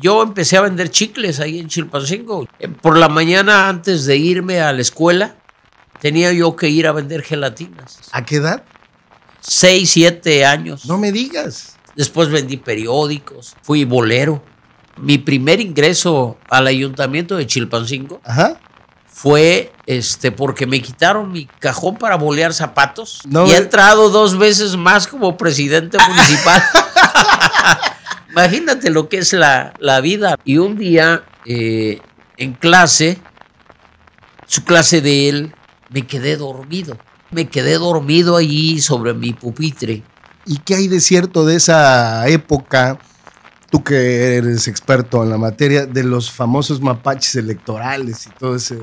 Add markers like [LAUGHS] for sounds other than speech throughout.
Yo empecé a vender chicles ahí en Chilpancingo. Eh, por la mañana antes de irme a la escuela, tenía yo que ir a vender gelatinas. ¿A qué edad? Seis, siete años. No me digas. Después vendí periódicos, fui bolero. Mi primer ingreso al ayuntamiento de Chilpancingo fue este, porque me quitaron mi cajón para bolear zapatos y he entrado dos veces más como presidente municipal. [LAUGHS] Imagínate lo que es la, vida. Y un día eh, en clase, su clase de él, me quedé dormido. Me quedé dormido allí sobre mi pupitre. ¿Y qué hay de cierto de esa época, tú que eres experto en la materia, de los famosos mapaches electorales y todo ese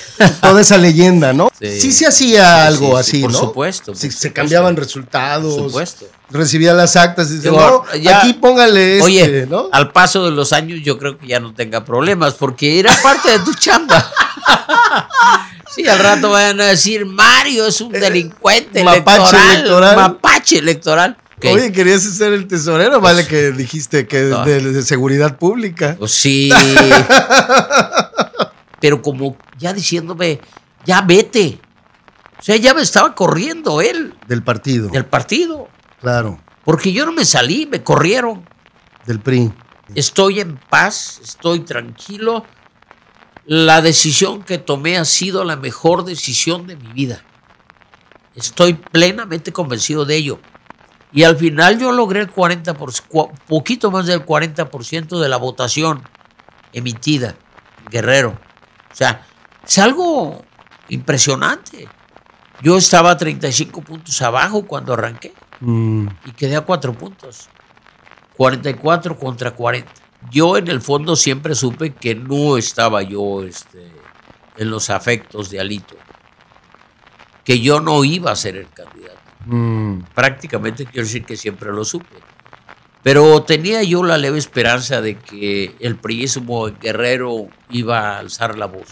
[LAUGHS] toda esa leyenda, ¿no? Sí, se hacía algo así, ¿no? por se, supuesto. se cambiaban resultados. Por supuesto. Recibía las actas y dice, no, oh, aquí póngale este, oye, Al paso de los años yo creo que ya no tenga problemas porque era parte de tu chamba. [LAUGHS] Sí, al rato vayan a decir, Mario es un eh, delincuente electoral, mapache electoral. electoral. Oye, querías ser el tesorero, vale pues, que dijiste que de, seguridad pública. Pues sí. [LAUGHS] pero como ya diciéndome, ya vete. O sea, ya me estaba corriendo él. Del partido. Del partido. Claro. Porque yo no me salí, me corrieron. Del PRI. Estoy en paz, estoy tranquilo. La decisión que tomé ha sido la mejor decisión de mi vida. Estoy plenamente convencido de ello. Y al final yo logré el 40%, poquito más del 40% de la votación emitida, Guerrero. O sea, es algo impresionante. Yo estaba 35 puntos abajo cuando arranqué mm. y quedé a 4 puntos. 44 contra 40. Yo en el fondo siempre supe que no estaba yo este, en los afectos de Alito, que yo no iba a ser el candidato. Mm. Prácticamente quiero decir que siempre lo supe. Pero tenía yo la leve esperanza de que el priismo guerrero iba a alzar la voz,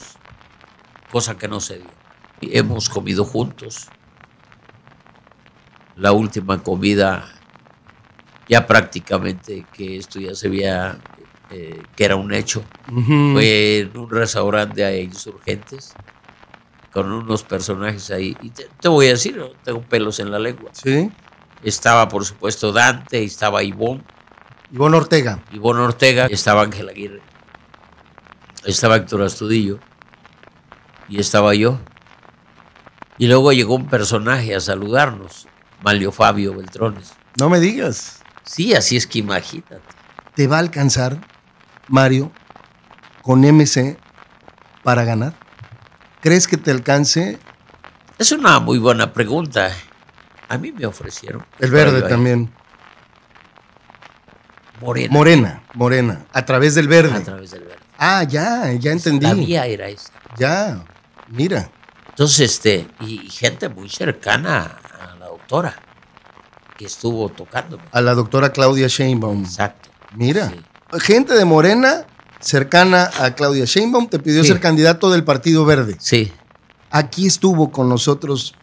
cosa que no se dio. Hemos comido juntos. La última comida, ya prácticamente que esto ya se veía eh, que era un hecho, fue en un restaurante de insurgentes con unos personajes ahí. Y te, te voy a decir, tengo pelos en la lengua. Sí estaba por supuesto Dante, estaba Ivón. Ivón Ortega. Ivón Ortega, estaba Ángel Aguirre, estaba Héctor Astudillo y estaba yo. Y luego llegó un personaje a saludarnos, Malio Fabio Beltrones. No me digas. Sí, así es que imagínate. ¿Te va a alcanzar, Mario, con MC para ganar? ¿Crees que te alcance? Es una muy buena pregunta. A mí me ofrecieron. El verde también. Morena. Morena, Morena, a través del verde. A través del verde. Ah, ya, ya pues, entendí. La vía era esa. Ya, mira. Entonces, este, y, gente muy cercana a la doctora que estuvo tocando. A la doctora Claudia Sheinbaum. Exacto. Mira, gente de Morena cercana a Claudia Sheinbaum te pidió ser candidato del Partido Verde. Sí. Aquí estuvo con nosotros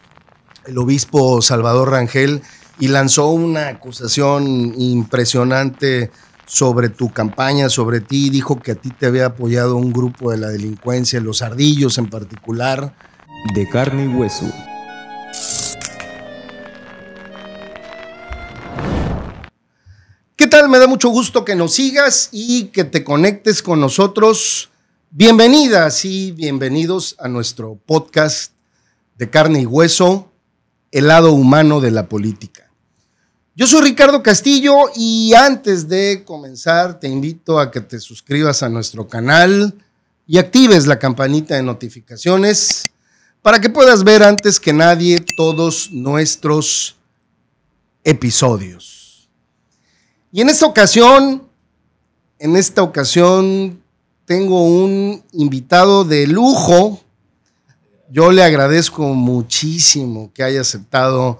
el obispo Salvador Rangel y lanzó una acusación impresionante sobre tu campaña, sobre ti, dijo que a ti te había apoyado un grupo de la delincuencia, los ardillos en particular. De carne y hueso. ¿Qué tal? Me da mucho gusto que nos sigas y que te conectes con nosotros. Bienvenidas y bienvenidos a nuestro podcast de carne y hueso el lado humano de la política. Yo soy Ricardo Castillo y antes de comenzar te invito a que te suscribas a nuestro canal y actives la campanita de notificaciones para que puedas ver antes que nadie todos nuestros episodios. Y en esta ocasión, en esta ocasión tengo un invitado de lujo yo le agradezco muchísimo que haya aceptado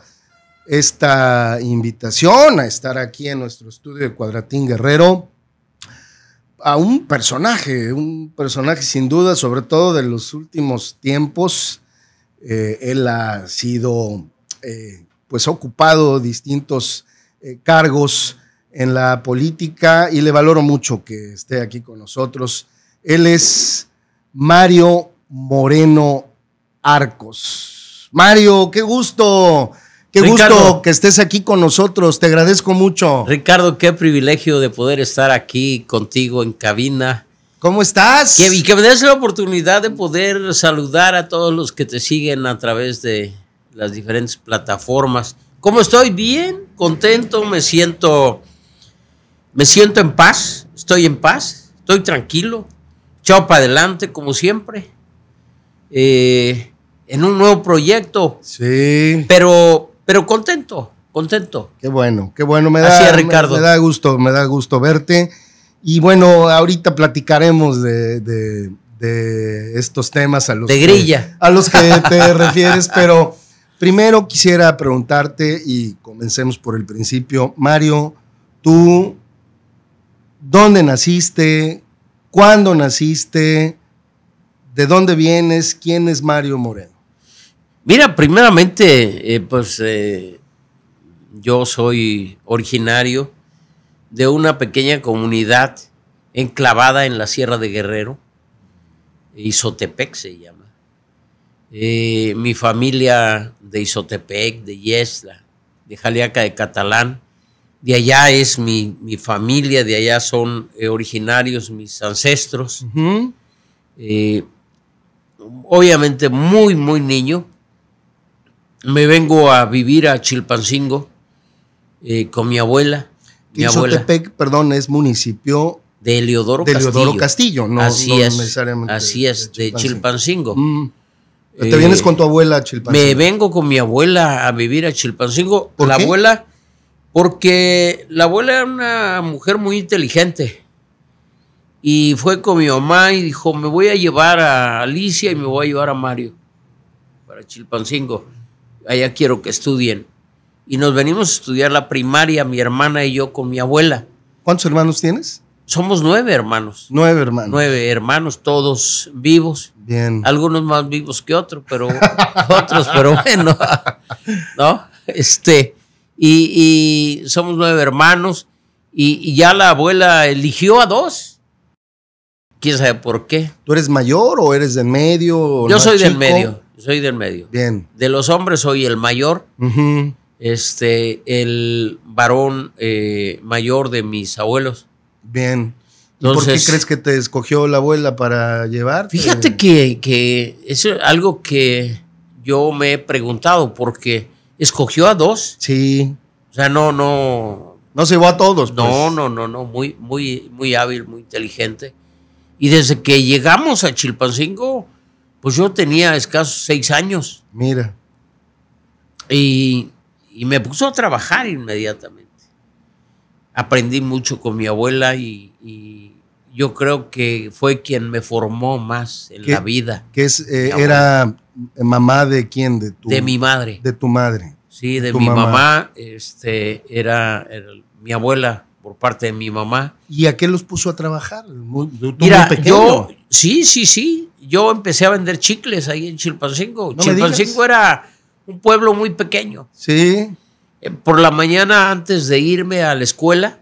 esta invitación a estar aquí en nuestro estudio de Cuadratín Guerrero a un personaje, un personaje sin duda, sobre todo de los últimos tiempos. Eh, él ha sido, eh, pues, ocupado distintos eh, cargos en la política y le valoro mucho que esté aquí con nosotros. Él es Mario Moreno Arcos. Mario, qué gusto. Qué gusto que estés aquí con nosotros, te agradezco mucho. Ricardo, qué privilegio de poder estar aquí contigo en cabina. ¿Cómo estás? y que me des la oportunidad de poder saludar a todos los que te siguen a través de las diferentes plataformas. ¿Cómo estoy? Bien, contento, me siento, me siento en paz, estoy en paz, estoy tranquilo, chao para adelante como siempre. Eh, en un nuevo proyecto. Sí. Pero, pero contento, contento. Qué bueno, qué bueno. Me da, Ricardo. Me, da gusto, me da gusto verte. Y bueno, ahorita platicaremos de, estos temas a los [LAUGHS] a los que te refieres, pero primero quisiera preguntarte y comencemos por el principio, Mario, tú dónde naciste, cuándo naciste, ¿De dónde vienes? ¿Quién es Mario Moreno? Mira, primeramente, eh, pues eh, yo soy originario de una pequeña comunidad enclavada en la Sierra de Guerrero, Izotepec se llama. Eh, mi familia de Izotepec, de Yesla, de Jaliaca de Catalán, de allá es mi, familia, de allá son originarios mis ancestros obviamente muy, muy niño. Me vengo a vivir a Chilpancingo eh, con mi abuela. Mi perdón, es municipio de Eleodoro, de Eleodoro Castillo. no, así es, necesariamente Así es, de Chilpancingo. Mm. Eh, ¿Te vienes con tu abuela a Chilpancingo? Me vengo con mi abuela a vivir a Chilpancingo. ¿Por la abuela, porque la abuela era una mujer muy inteligente. Y fue con mi mamá y dijo, me voy a llevar a Alicia y me voy a llevar a Mario para Chilpancingo. Allá quiero que estudien. Y nos venimos a estudiar la primaria, mi hermana y yo con mi abuela. ¿Cuántos hermanos tienes? Somos nueve hermanos. Nueve hermanos. Nueve hermanos, todos vivos. Bien. Algunos más vivos que otros, pero [LAUGHS] otros, pero bueno. [LAUGHS] ¿No? Este, y, y somos nueve hermanos. Y, y, ya la abuela eligió a dos quién sabe por qué. ¿Tú eres mayor o eres del medio? Yo soy del medio, soy del medio. Bien. De los hombres soy el mayor. Este, el varón eh, mayor de mis abuelos. Bien. ¿Por qué crees que te escogió la abuela para llevarte? Fíjate que, es algo que yo me he preguntado, porque escogió a dos. Sí. O sea, no, no. No se llevó a todos. No, pues. no, no, no. Muy, muy, muy hábil, muy inteligente. Y desde que llegamos a Chilpancingo, pues yo tenía escasos seis años. Mira. Y, me puso a trabajar inmediatamente. Aprendí mucho con mi abuela y, yo creo que fue quien me formó más en la vida. Que es, eh, era mamá de quién? De, tu, de mi madre. De tu madre. Sí, de, mi mamá. este, era mi abuela por parte de mi mamá. ¿Y a qué los puso a trabajar? Mira, yo, sí, sí, sí. Yo empecé a vender chicles ahí en Chilpancingo. Chilpancingo era un pueblo muy pequeño. Sí. Eh, por la mañana, antes de irme a la escuela,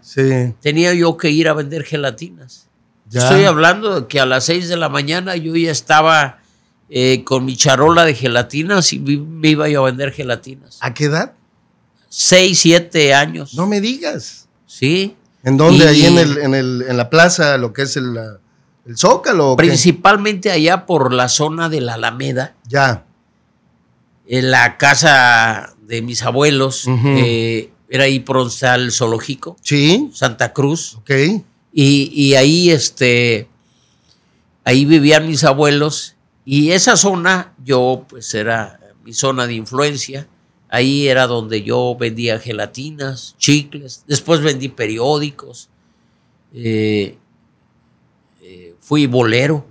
tenía yo que ir a vender gelatinas. Estoy hablando de que a las seis de la mañana yo ya estaba eh, con mi charola de gelatinas y me iba yo a vender gelatinas. ¿A qué edad? Seis, siete años. No me digas. Sí. ¿En dónde? Ahí en, el, en, el, en la plaza, lo que es el, Zócalo. Principalmente allá por la zona de la Alameda. Ya. En eh, la casa de mis abuelos, eh, era ahí por el zoológico. Sí. Santa Cruz. Ok. Y, y ahí, este, ahí vivían mis abuelos. Y esa zona, yo pues era mi zona de influencia. Ahí era donde yo vendía gelatinas, chicles, después vendí periódicos, eh, eh, fui bolero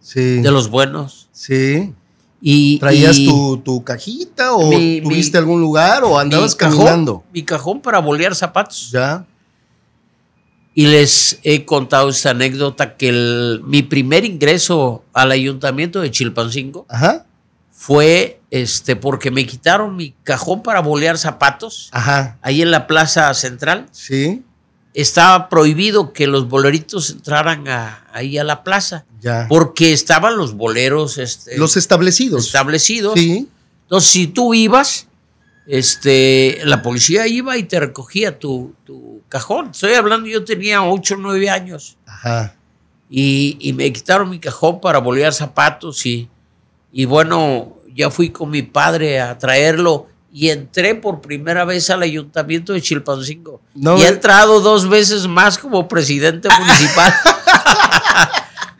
sí. de los buenos. Sí. Y, ¿Traías tu, cajita o tuviste algún lugar o andabas mi mi cajón para bolear zapatos. Ya. Y les he contado esta anécdota que mi primer ingreso al ayuntamiento de Chilpancingo fue este, porque me quitaron mi cajón para bolear zapatos. Ahí en la plaza central. Sí. Estaba prohibido que los boleritos entraran ahí a la plaza. Porque estaban los boleros. Este, los establecidos. Establecidos. Sí. Entonces, si tú ibas, este, la policía iba y te recogía tu, cajón. Estoy hablando, yo tenía 8 o 9 años. Ajá. Y, me quitaron mi cajón para bolear zapatos y, y bueno, ya fui con mi padre a traerlo y entré por primera vez al ayuntamiento de Chilpancingo. y he entrado dos veces más como presidente [LAUGHS] municipal.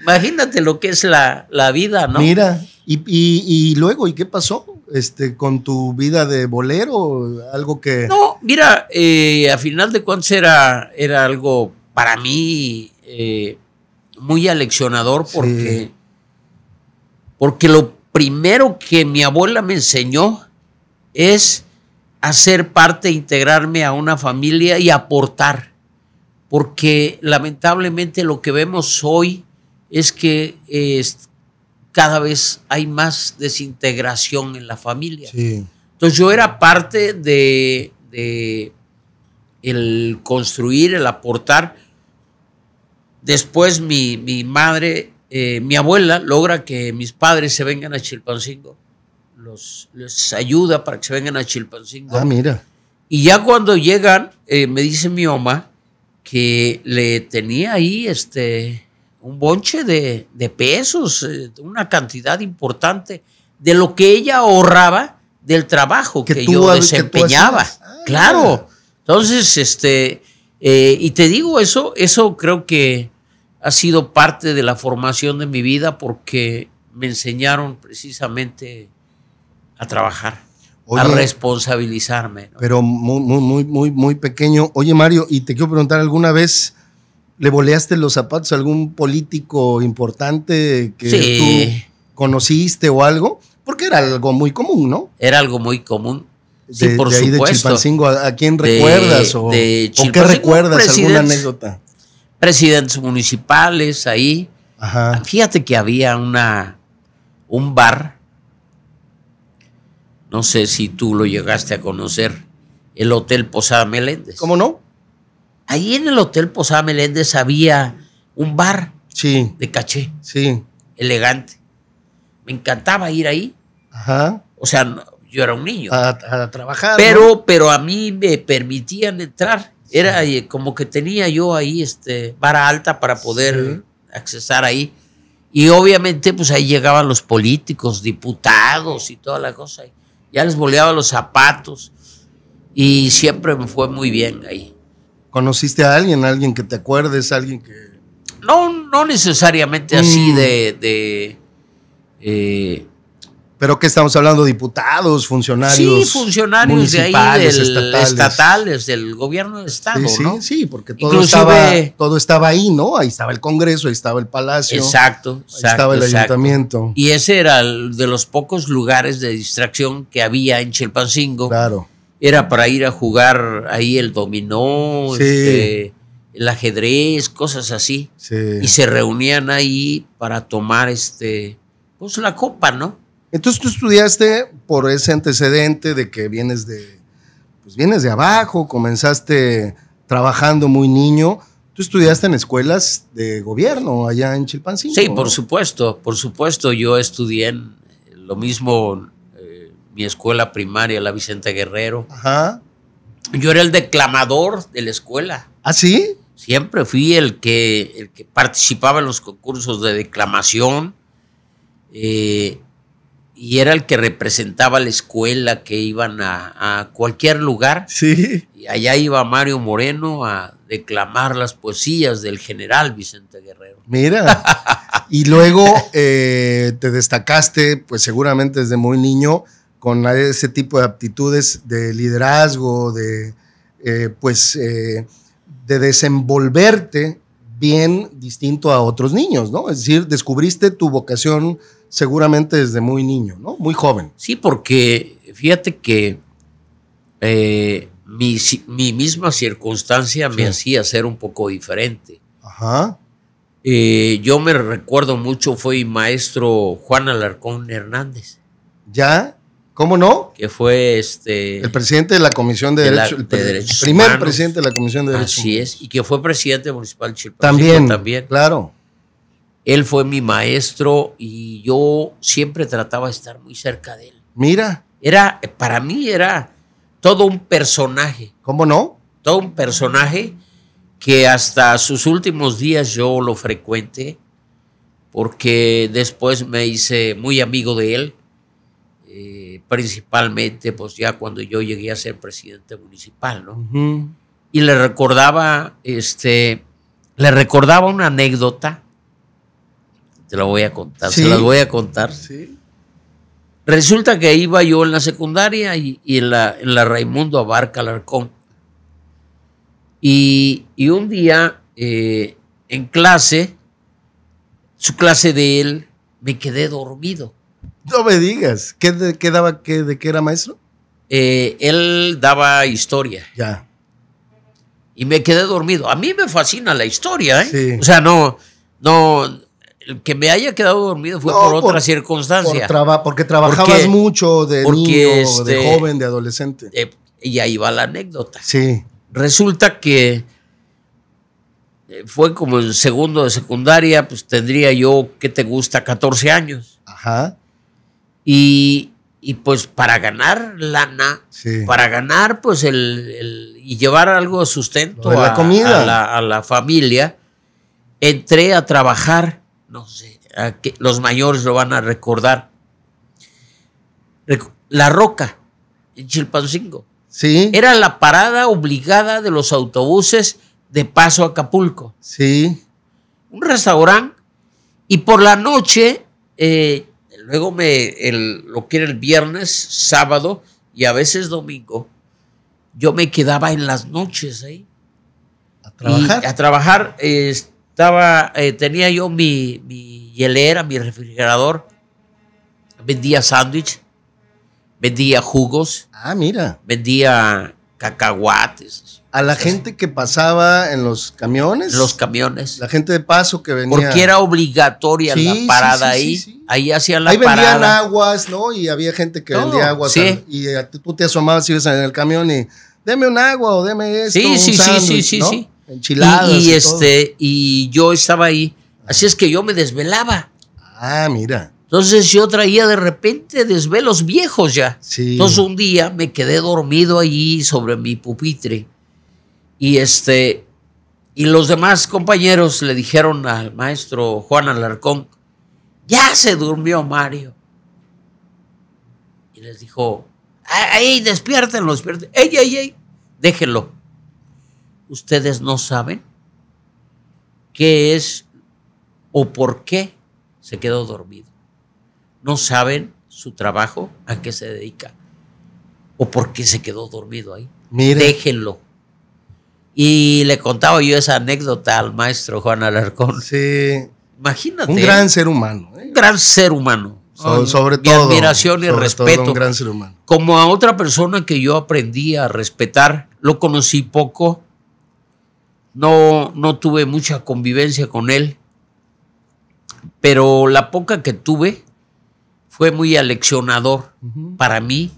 Imagínate lo que es la, vida, ¿no? Mira, y, luego, ¿y qué pasó? Este, con tu vida de bolero, algo que. No, mira, eh, a final de cuentas era, era algo para mí eh, muy aleccionador porque, porque lo primero que mi abuela me enseñó es hacer parte, integrarme a una familia y aportar. Porque lamentablemente lo que vemos hoy es que cada vez hay más desintegración en la familia. Entonces yo era parte de, el construir, el aportar. Después mi, mi madre eh, mi abuela logra que mis padres se vengan a Chilpancingo. Los, les ayuda para que se vengan a Chilpancingo. Ah, mira. Y ya cuando llegan, eh, me dice mi mamá que le tenía ahí este, un bonche de, pesos, eh, una cantidad importante de lo que ella ahorraba del trabajo que, yo desempeñaba. Ah. claro. Entonces, este, y te digo eso, eso creo que ha sido parte de la formación de mi vida porque me enseñaron precisamente a trabajar, a responsabilizarme. Pero muy, muy, muy, muy pequeño. Oye, Mario, y te quiero preguntar, ¿alguna vez le boleaste los zapatos a algún político importante que tú conociste o algo? Porque era algo muy común, ¿no? Era algo muy común. Sí, por de ahí de Chilpancingo, ¿a, quién recuerdas? ¿o qué recuerdas? ¿Alguna anécdota? presidentes municipales ahí. Ah, fíjate que había una, un bar, no sé si tú lo llegaste a conocer, el Hotel Posada Meléndez. ¿Cómo no? Ahí en el Hotel Posada Meléndez había un bar sí. de caché. Sí. Elegante. Me encantaba ir ahí. Ajá. O sea, yo era un niño. A, trabajar. Pero, pero a mí me permitían entrar era eh, como que tenía yo ahí este, vara alta para poder accesar ahí. Y obviamente, pues ahí llegaban los políticos, diputados y toda la cosa. Ya les boleaba los zapatos. Y siempre me fue muy bien ahí. ¿Conociste a alguien, alguien que te acuerdes, alguien que.? No, no necesariamente así mm. de. de eh, pero que estamos hablando, diputados, funcionarios. Sí, funcionarios de ahí, estatales. del gobierno de Estado. Sí, sí, sí porque todo, estaba, todo estaba ahí, ¿no? Ahí estaba el Congreso, ahí estaba el Palacio. Exacto, ahí estaba el ayuntamiento. Y ese era de los pocos lugares de distracción que había en Chilpancingo. Claro. Era para ir a jugar ahí el dominó, este, el ajedrez, cosas así. Sí. Y se reunían ahí para tomar este, pues la copa, ¿no? Entonces tú estudiaste por ese antecedente de que vienes de, pues vienes de abajo, comenzaste trabajando muy niño. Tú estudiaste en escuelas de gobierno allá en Chilpancingo. Sí, por supuesto, por supuesto. Yo estudié en eh, lo mismo eh, mi escuela primaria, la Vicente Guerrero. Ajá. Yo era el declamador de la escuela. ¿Ah, sí? Siempre fui el que, el que participaba en los concursos de declamación. Eh, y era el que representaba la escuela que iban a, cualquier lugar. Sí. Y allá iba Mario Moreno a declamar las poesías del general Vicente Guerrero. Mira. [LAUGHS] y luego eh, te destacaste, pues seguramente desde muy niño, con ese tipo de aptitudes de liderazgo, de eh, pues eh, de desenvolverte bien distinto a otros niños, ¿no? Es decir, descubriste tu vocación seguramente desde muy niño, ¿no? Muy joven. Sí, porque fíjate que eh, mi, misma circunstancia me hacía ser un poco diferente. Ajá. Eh, yo me recuerdo mucho, fue maestro Juan Alarcón Hernández. ¿Ya? ¿Cómo no? Que fue este. El presidente de la Comisión de, Derecho, el, Derechos. primer presidente de la Comisión de Derechos. Así es, y que fue presidente municipal de también, también. Claro. Él fue mi maestro y yo siempre trataba de estar muy cerca de él. Mira. Era, para mí era todo un personaje. ¿Cómo no? Todo un personaje que hasta sus últimos días yo lo frecuente porque después me hice muy amigo de él, eh, principalmente pues ya cuando yo llegué a ser presidente municipal, ¿no? Y le recordaba, este, le recordaba una anécdota te la voy a contar, te se voy a contar. Resulta que iba yo en la secundaria y, en, la, Raimundo Abarca Alarcón. Y, y un día eh, en clase, su clase de él, me quedé dormido. No me digas, ¿qué, de, qué de qué era maestro? Eh, él daba historia. Ya. Y me quedé dormido. A mí me fascina la historia, ¿eh? Sí. O sea, no, no, que me haya quedado dormido fue por, otra circunstancia. porque trabajabas mucho de niño, de este, joven, de adolescente. Eh, y ahí va la anécdota. Sí. Resulta que eh, fue como en segundo de secundaria, pues tendría yo, ¿qué te gusta? 14 años. Ajá. Y, pues para ganar lana, para ganar pues el, y llevar algo de sustento a la familia, entré a trabajar no sé, los mayores lo van a recordar. La Roca, en Chilpancingo. Sí. Era la parada obligada de los autobuses de paso a Acapulco. Sí. Un restaurante. Y por la noche, eh, luego me, lo que era el viernes, sábado y a veces domingo, yo me quedaba en las noches ahí. ¿A trabajar? a trabajar estaba, eh, tenía yo mi, mi hielera, mi refrigerador, vendía sándwich, vendía jugos. Ah, mira. Vendía cacahuates. A la gente que pasaba en los camiones. Los camiones. La gente de paso que venía. Porque era obligatoria la parada ahí. Ahí hacían la parada. Ahí vendían aguas, ¿no? Y había gente que vendía aguas. sí y tú te asomabas y ibas en el camión y deme un agua o deme esto. Sí, sí, sí, sí, sí. Enchiladas. Y, este, y yo estaba ahí. Así es que yo me desvelaba. Ah, mira. Entonces yo traía de repente desvelos viejos ya. Entonces un día me quedé dormido allí sobre mi pupitre. Y este, y los demás compañeros le dijeron al maestro Juan Alarcón, ya se durmió Mario. Y les dijo, Ahí despiértenlo, despiértenlo. Ey, ey, ey, déjenlo ustedes no saben qué es o por qué se quedó dormido. No saben su trabajo, a qué se dedica o por qué se quedó dormido ahí. Déjenlo. Y le contaba yo esa anécdota al maestro Juan Alarcón. Sí. Imagínate. Un gran ¿eh? ser humano. ¿eh? Un gran ser humano. sobre todo. admiración y sobre respeto. Todo un gran ser humano. Como a otra persona que yo aprendí a respetar, lo conocí poco, no, tuve mucha convivencia con él, pero la poca que tuve fue muy aleccionador para mí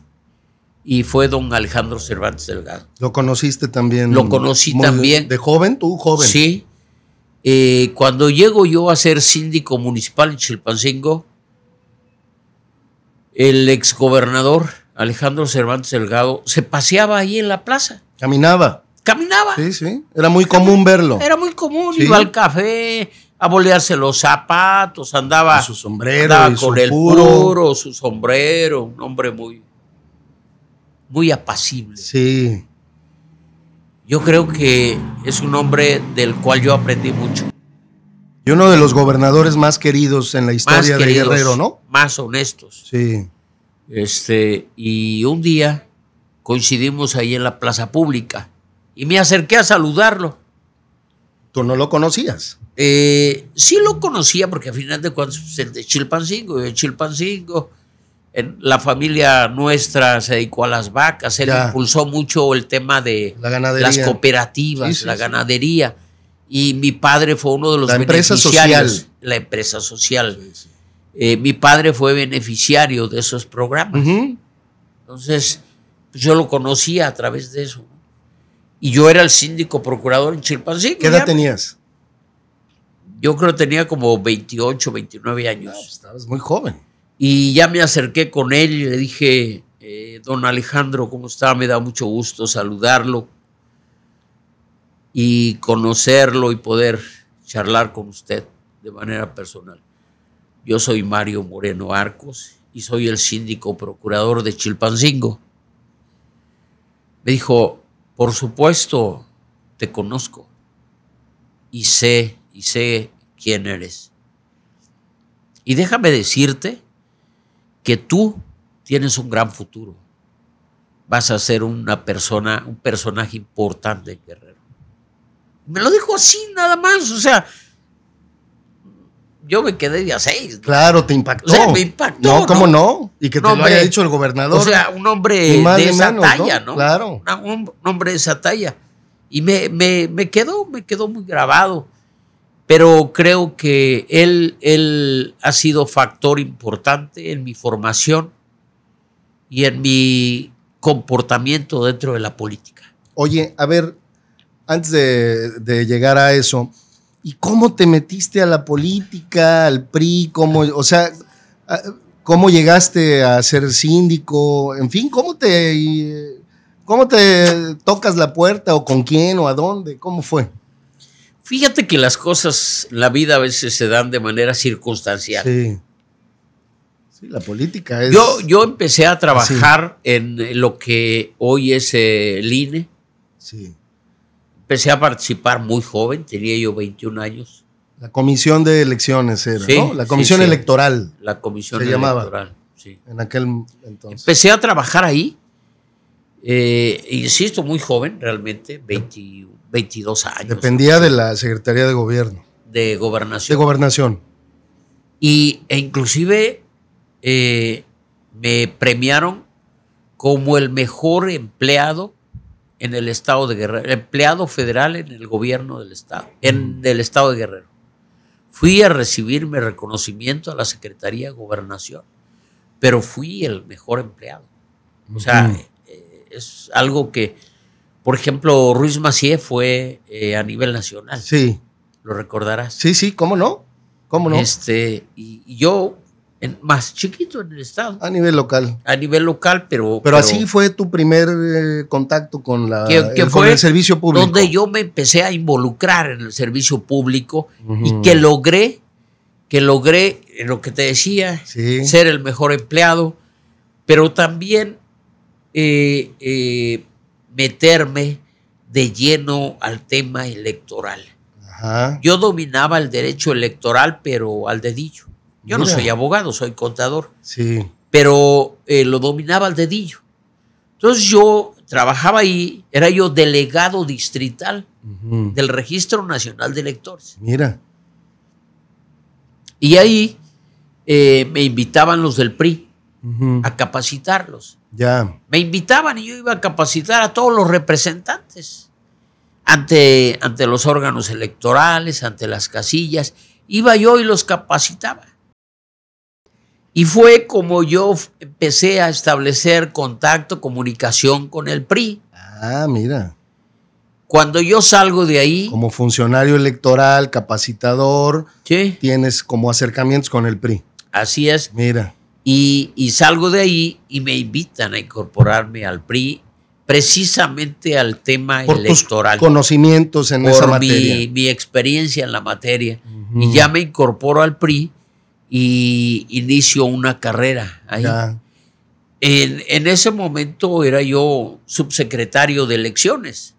y fue don Alejandro Cervantes Delgado. ¿Lo conociste también? Lo conocí también. ¿De joven? ¿Tú joven? Sí. Eh, cuando llego yo a ser síndico municipal en Chilpancingo, el exgobernador Alejandro Cervantes Delgado se paseaba ahí en la plaza. Caminaba caminaba. Sí, sí. Era muy común verlo. Era muy común. Iba al café a bolearse los zapatos, andaba, con su sombrero, el puro. su sombrero, un hombre muy, muy apacible. Sí. Yo creo que es un hombre del cual yo aprendí mucho. Y uno de los gobernadores más queridos en la historia de Guerrero, ¿no? Más honestos. Sí. Este, y un día coincidimos ahí en la plaza pública y me acerqué a saludarlo. ¿Tú no lo conocías? Eh, sí lo conocía porque al final de cuentas es pues, de Chilpancingo, de Chilpancingo. la familia nuestra se dedicó a las vacas, él impulsó mucho el tema de las cooperativas, la ganadería. Y mi padre fue uno de los la Empresa social. La empresa social. Eh, mi padre fue beneficiario de esos programas. Entonces, pues, yo lo conocía a través de eso. Y yo era el síndico procurador en Chilpancingo. ¿Qué edad tenías? Yo creo que tenía como 28, 29 años. Pues, estabas muy joven. Y ya me acerqué con él y le dije, eh, don Alejandro, ¿cómo está? Me da mucho gusto saludarlo y conocerlo y poder charlar con usted de manera personal. Yo soy Mario Moreno Arcos y soy el síndico procurador de Chilpancingo. Me dijo, por supuesto, te conozco y sé, y sé quién eres. Y déjame decirte que tú tienes un gran futuro. Vas a ser una persona, un personaje importante en Guerrero. Me lo dijo así nada más, o sea, yo me quedé día seis. Claro, te impactó. me impactó. No, ¿cómo no? Y que te lo haya dicho el gobernador. O sea, un hombre de esa talla, ¿no? Claro. un, hombre de esa talla. Y me, me, me, quedó, me quedó muy grabado. Pero creo que él, él ha sido factor importante en mi formación y en mi comportamiento dentro de la política. Oye, a ver, antes de llegar a eso, ¿y cómo te metiste a la política, al PRI? ¿Cómo, o sea, cómo llegaste a ser síndico? En fin, ¿cómo te, cómo te tocas la puerta o con quién o a dónde? ¿Cómo fue? Fíjate que las cosas, la vida a veces se dan de manera circunstancial. Sí. Sí, la política es. Yo, yo empecé a trabajar en lo que hoy es eh, el INE. Sí empecé a participar muy joven, tenía yo 21 años. La comisión de elecciones era, ¿no? La comisión electoral. La comisión electoral, sí. En aquel entonces. Empecé a trabajar ahí, eh, insisto, muy joven, realmente, 22 años. Dependía de la Secretaría de Gobierno. De Gobernación. De Gobernación. Y, e inclusive eh, me premiaron como el mejor empleado en el estado de Guerrero, empleado federal en el gobierno del estado, en mm. el estado de Guerrero. Fui a recibir mi reconocimiento a la Secretaría de Gobernación, pero fui el mejor empleado. O sea, eh, es algo que, por ejemplo, Ruiz Macié fue eh, a nivel nacional. Sí. ¿Lo recordarás? Sí, sí, ¿cómo no? ¿Cómo no? Este, y yo más chiquito en el estado. A nivel local. A nivel local, pero... Pero, así fue tu primer eh, contacto con, la, eh, el servicio público. Donde yo me empecé a involucrar en el servicio público y que logré, que logré lo que te decía, ser el mejor empleado, pero también eh, meterme de lleno al tema electoral. Yo dominaba el derecho electoral, pero al dedillo. Yo no soy abogado, soy contador. Sí. Pero eh, lo dominaba al dedillo. Entonces yo trabajaba ahí, era yo delegado distrital del Registro Nacional de Electores. Mira. Y ahí eh, me invitaban los del PRI a capacitarlos. Ya. Me invitaban y yo iba a capacitar a todos los representantes ante, ante los órganos electorales, ante las casillas. Iba yo y los capacitaba. Y fue como yo empecé a establecer contacto, comunicación con el PRI. Ah, mira. Cuando yo salgo de ahí. Como funcionario electoral, capacitador, ¿sí? tienes como acercamientos con el PRI. Así es. Mira. Y, salgo de ahí y me invitan a incorporarme al PRI precisamente al tema electoral. Tus conocimientos en esa materia. Mi, experiencia en la materia. Y ya me incorporo al PRI y inicio una carrera ahí. En, ese momento era yo subsecretario de elecciones,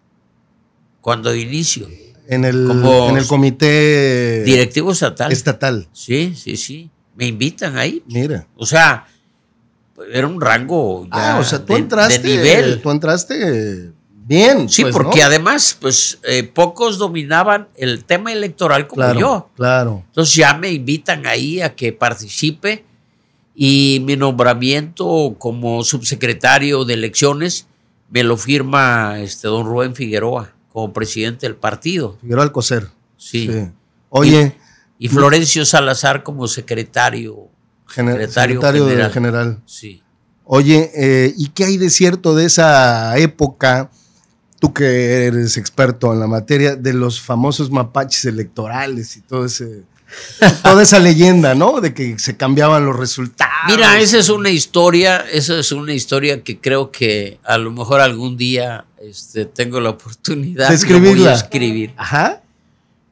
cuando inicio. En el, en el comité directivo estatal. Estatal. Sí, sí, sí. Me invitan ahí. Mira. O sea, era un rango ah, o sea, tú entraste, de nivel. Tú entraste Sí, pues, porque además, pues eh, pocos dominaban el tema electoral como yo. Claro. Entonces ya me invitan ahí a que participe y mi nombramiento como subsecretario de elecciones me lo firma este don Rubén Figueroa como presidente del partido. Figueroa Alcocer. Sí. Oye. Y, Florencio Salazar como secretario. general secretario, general. Sí. Oye, eh, ¿y qué hay de cierto de esa época? tú que eres experto en la materia de los famosos mapaches electorales y todo ese [LAUGHS] toda esa leyenda, ¿no? De que se cambiaban los resultados. Mira, esa es una historia, esa es una historia que creo que a lo mejor algún día este, tengo la oportunidad de escribirla. escribir. Ajá.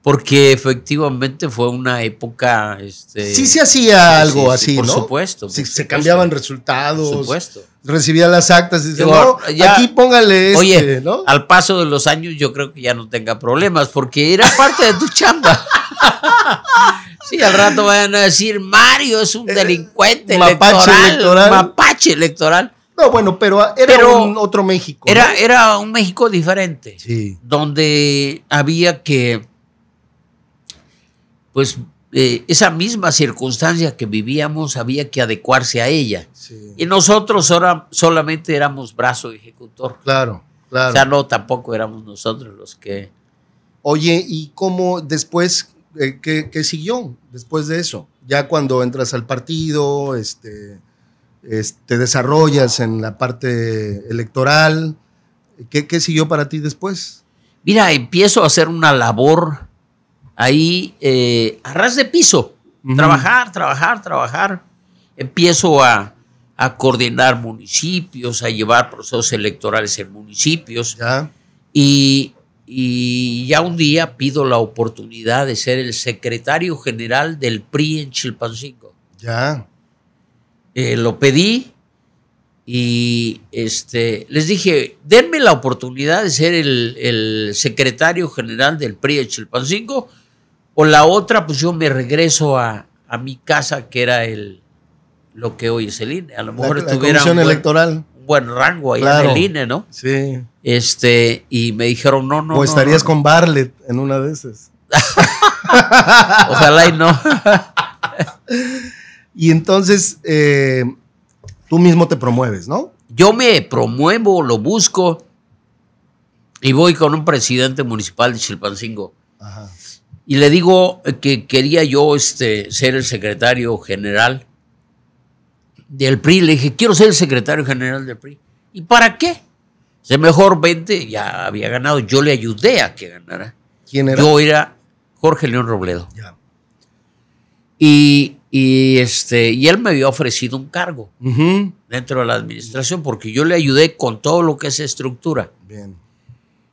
Porque efectivamente fue una época. Este, sí se hacía algo así, ¿no? por supuesto. se cambiaban resultados. Por supuesto recibía las actas y decía, no, aquí póngale este, oye, Al paso de los años yo creo que ya no tenga problemas porque era parte de tu chamba. [LAUGHS] sí, al rato vayan a decir, Mario es un eh, delincuente mapache electoral, mapache electoral. No, bueno, pero era un otro México. Era, era un México diferente. Sí. Donde había que, pues, eh, esa misma circunstancia que vivíamos había que adecuarse a ella. Y nosotros ahora solamente éramos brazo ejecutor. Claro, claro. O sea, no, tampoco éramos nosotros los que... Oye, ¿y cómo después, eh, ¿qué, siguió después de eso? Ya cuando entras al partido, este, te desarrollas en la parte electoral, ¿qué, ¿qué siguió para ti después? Mira, empiezo a hacer una labor ahí eh, a ras de piso, trabajar, trabajar, trabajar. Empiezo a, coordinar municipios, a llevar procesos electorales en municipios. Y, ya un día pido la oportunidad de ser el secretario general del PRI en Chilpancingo. Ya. Eh, lo pedí y este, les dije, denme la oportunidad de ser el, el secretario general del PRI en Chilpancingo o la otra, pues yo me regreso a, mi casa, que era el lo que hoy es el INE. A lo mejor estuviera un electoral. Un buen rango ahí en el INE, ¿no? Sí. Este, y me dijeron, no, no. O estarías con Barlet en una de esas. [LAUGHS] Ojalá y no. [LAUGHS] y entonces, eh, tú mismo te promueves, ¿no? Yo me promuevo, lo busco y voy con un presidente municipal de Chilpancingo. Ajá. Y le digo que quería yo este, ser el secretario general del PRI. Le dije, quiero ser el secretario general del PRI. ¿Y para qué? Se mejor 20, ya había ganado. Yo le ayudé a que ganara. ¿Quién era? Yo era Jorge León Robledo. Ya. Y, este, y él me había ofrecido un cargo dentro de la administración porque yo le ayudé con todo lo que es estructura. Bien.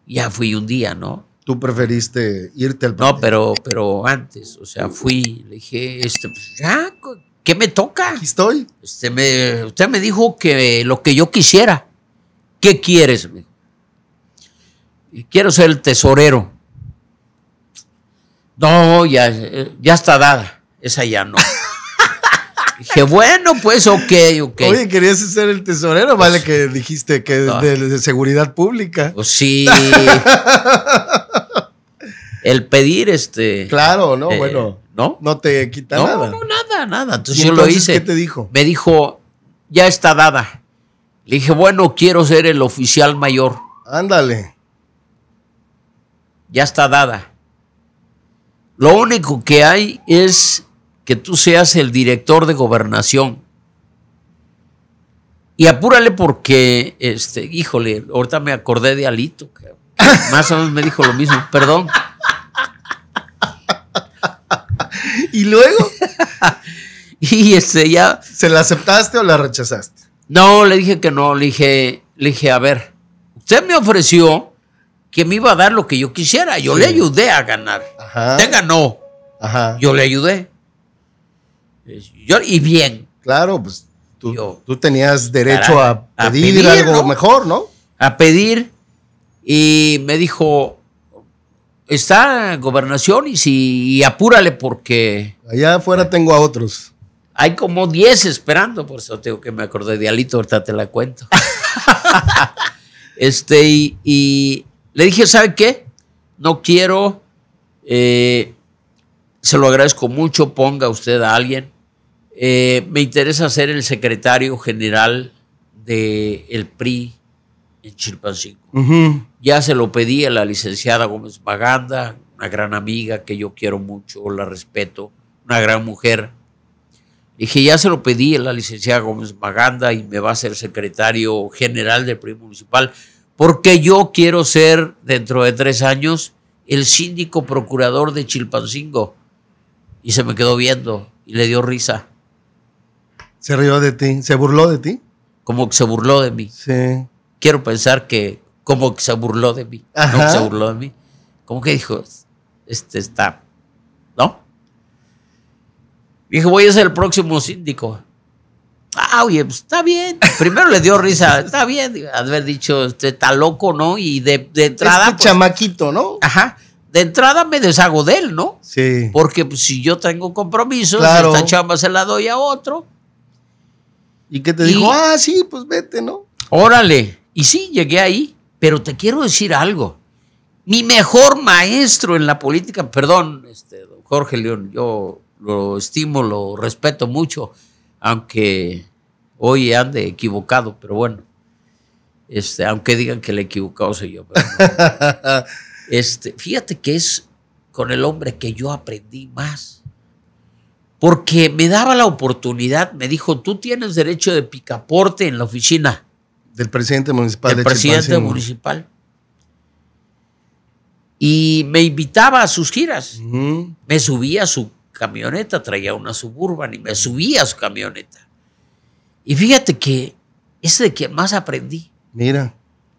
Ya fui un día, ¿no? tú preferiste irte al No, pero, pero antes, o sea, fui, le dije, este, pues, ¿qué me toca? Aquí estoy. Este, me, usted me dijo que lo que yo quisiera. ¿Qué quieres? Y quiero ser el tesorero. No, ya, eh, ya está dada. Esa ya no. [LAUGHS] Dije, bueno, pues ok, ok. Oye, querías ser el tesorero, vale pues, que dijiste que de, seguridad pública. Pues sí. [LAUGHS] el pedir este. Claro, no, eh, bueno. ¿No? No te quita nada. No, nada, nada. Entonces, yo lo hice. ¿Qué te dijo? Me dijo, ya está dada. Le dije, bueno, quiero ser el oficial mayor. Ándale. Ya está dada. Lo único que hay es que tú seas el director de gobernación. Y apúrale porque, este, híjole, ahorita me acordé de Alito. [LAUGHS] más o menos me dijo lo mismo. Perdón. y luego. [LAUGHS] y este ya. ¿Se la aceptaste o la rechazaste? No, le dije que no. Le dije, le dije, a ver, usted me ofreció que me iba a dar lo que yo quisiera. Yo le ayudé a ganar. Ajá. Usted ganó. Yo le ayudé. Yo, y bien. Claro, pues tú, tú tenías derecho a, pedir algo mejor, ¿no? A pedir. Y me dijo, está gobernación y si apúrale porque... Allá afuera tengo a otros. Hay como 10 esperando, por eso tengo que me acordé de Alito, ahorita te la cuento. [LAUGHS] este, y, le dije, ¿sabe qué? No quiero, eh, se lo agradezco mucho, ponga usted a alguien. Eh, me interesa ser el secretario general del el PRI en Chilpancingo. Ya se lo pedí a la licenciada Gómez Maganda, una gran amiga que yo quiero mucho, la respeto, una gran mujer. Dije, ya se lo pedí a la licenciada Gómez Maganda y me va a ser secretario general del PRI municipal, porque yo quiero ser, dentro de tres años, el síndico procurador de Chilpancingo. Y se me quedó viendo y le dio risa. Se rió de ti, se burló de ti. Como que se burló de mí. Sí quiero pensar que como que se burló de mí, como se burló de mí, como que dijo, este está, ¿no? Dijo, voy a ser el próximo síndico. Ah, oye, pues está bien. Primero le dio risa, está bien. Haber dicho, este está loco, ¿no? Y de, entrada. Es pues, chamaquito, ¿no? Ajá. De entrada me deshago de él, ¿no? Sí. Porque pues, si yo tengo compromisos, esta chamba se la doy a otro. ¿Y qué te dijo? Ah, sí, pues vete, ¿no? Órale. Y sí, llegué ahí, pero te quiero decir algo. Mi mejor maestro en la política, perdón, este, Jorge León, yo lo estimo, lo respeto mucho, aunque hoy ande equivocado, pero bueno, este, aunque digan que el equivocado soy yo. [LAUGHS] este, fíjate que es con el hombre que yo aprendí más, porque me daba la oportunidad, me dijo, tú tienes derecho de picaporte en la oficina del presidente municipal. Del presidente municipal. Y me invitaba a sus giras. Me subía a su camioneta, traía una suburban y me subía a su camioneta. Y fíjate que es de que más aprendí. Mira.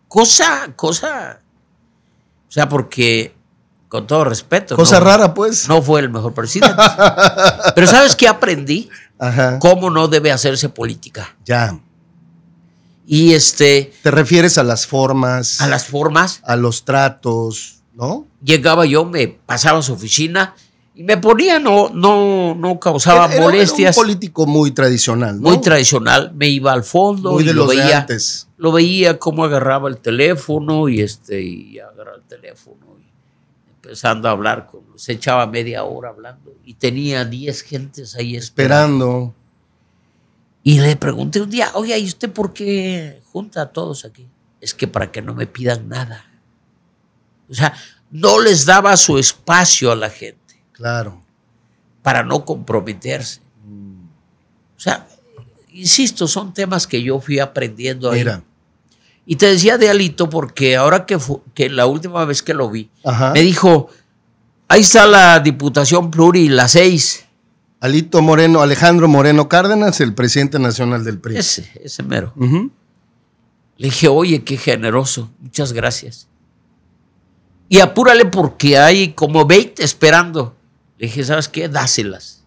Cosa, cosa. O sea, porque, con todo respeto. Cosa rara, pues. No fue el mejor presidente. [LAUGHS] Pero ¿sabes qué aprendí? Ajá. Cómo no debe hacerse política. Ya. Y este. ¿Te refieres a las formas? A las formas. A los tratos, ¿no? Llegaba yo, me pasaba a su oficina y me ponía, no, no, no causaba molestias. Era un político muy tradicional, ¿no? Muy tradicional. Me iba al fondo y de lo veía. Lo veía cómo agarraba el teléfono y este, y agarraba el teléfono y empezando a hablar con. Se echaba media hora hablando y tenía 10 gentes ahí esperando y le pregunté un día, oye, ¿y usted por qué junta a todos aquí? Es que para que no me pidan nada. O sea, no les daba su espacio a la gente. Claro. Para no comprometerse. Mm. O sea, insisto, son temas que yo fui aprendiendo ahí. Mira. Y te decía de Alito porque ahora que, fue, que la última vez que lo vi, me dijo, ahí está la Diputación Pluri, la 6. Alito Moreno, Alejandro Moreno Cárdenas, el presidente nacional del PRI. Ese, ese mero. Le dije, oye, qué generoso, muchas gracias. Y apúrale porque hay como 20 esperando. Le dije, ¿sabes qué? Dáselas.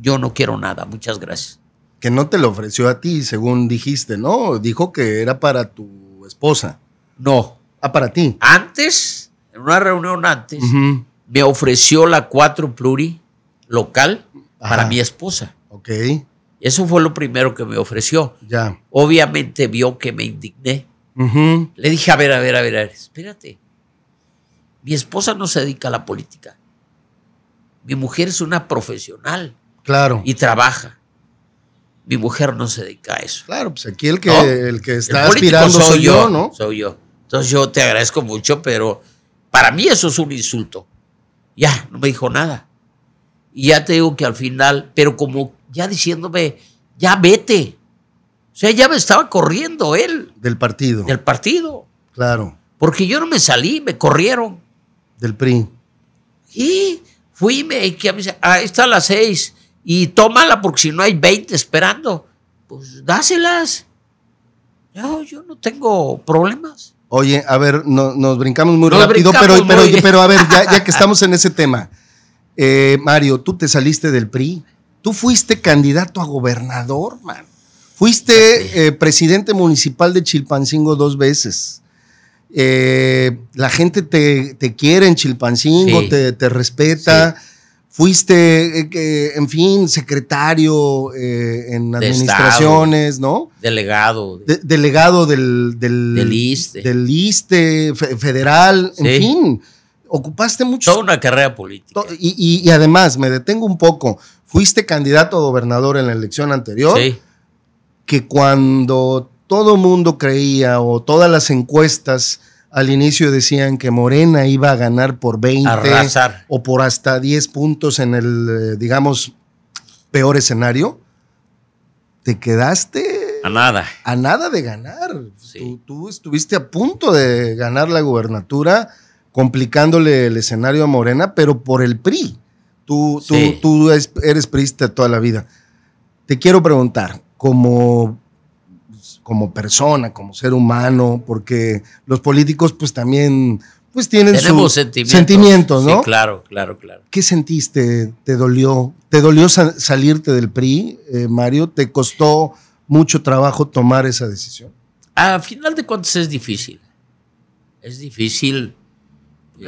Yo no quiero nada, muchas gracias. Que no te lo ofreció a ti, según dijiste, ¿no? Dijo que era para tu esposa. No. Ah, para ti. Antes, en una reunión antes, me ofreció la 4 Pluri local para mi esposa. Ok. Eso fue lo primero que me ofreció. Ya. Obviamente vio que me indigné. Le dije, a ver, a ver, a ver, a ver, espérate. Mi esposa no se dedica a la política. Mi mujer es una profesional. Claro. Y trabaja. Mi mujer no se dedica a eso. Claro, pues aquí el que, el que está aspirando soy, yo, ¿no? Soy yo. Entonces yo te agradezco mucho, pero para mí eso es un insulto. Ya, no me dijo nada. Y ya te digo que al final, pero como ya diciéndome, ya vete. O sea, ya me estaba corriendo él. Del partido. Del partido. Claro. Porque yo no me salí, me corrieron. Del PRI. Y fui, me, que ah, ahí está a las seis y tómala porque si no hay 20 esperando, pues dáselas. yo no tengo problemas. Oye, a ver, no, nos brincamos muy rápido, pero, pero, pero, a ver, ya, ya que estamos en ese tema, eh, Mario, tú te saliste del PRI. Tú fuiste candidato a gobernador, man. Fuiste eh, presidente municipal de Chilpancingo dos veces. Eh, la gente te, quiere en Chilpancingo, te, respeta. Fuiste, en fin, secretario en administraciones, ¿no? Delegado. delegado del, del, del, ISTE. Del federal, en fin ocupaste mucho. Toda una carrera política. Y, además, me detengo un poco. Fuiste candidato a gobernador en la elección anterior. Sí. Que cuando todo mundo creía o todas las encuestas al inicio decían que Morena iba a ganar por 20 o por hasta 10 puntos en el, eh, digamos, peor escenario, te quedaste a nada. A nada de ganar. Sí. Tú, tú estuviste a punto de ganar la gubernatura complicándole el escenario a Morena, pero por el PRI. Tú, tú, eres priista toda la vida. Te quiero preguntar, como, como persona, como ser humano, porque los políticos pues también pues tienen sentimientos, ¿no? Sí, claro, claro, claro. ¿Qué sentiste? ¿Te dolió? ¿Te dolió salirte del PRI, eh, Mario? ¿Te costó mucho trabajo tomar esa decisión? A final de cuentas es difícil. Es difícil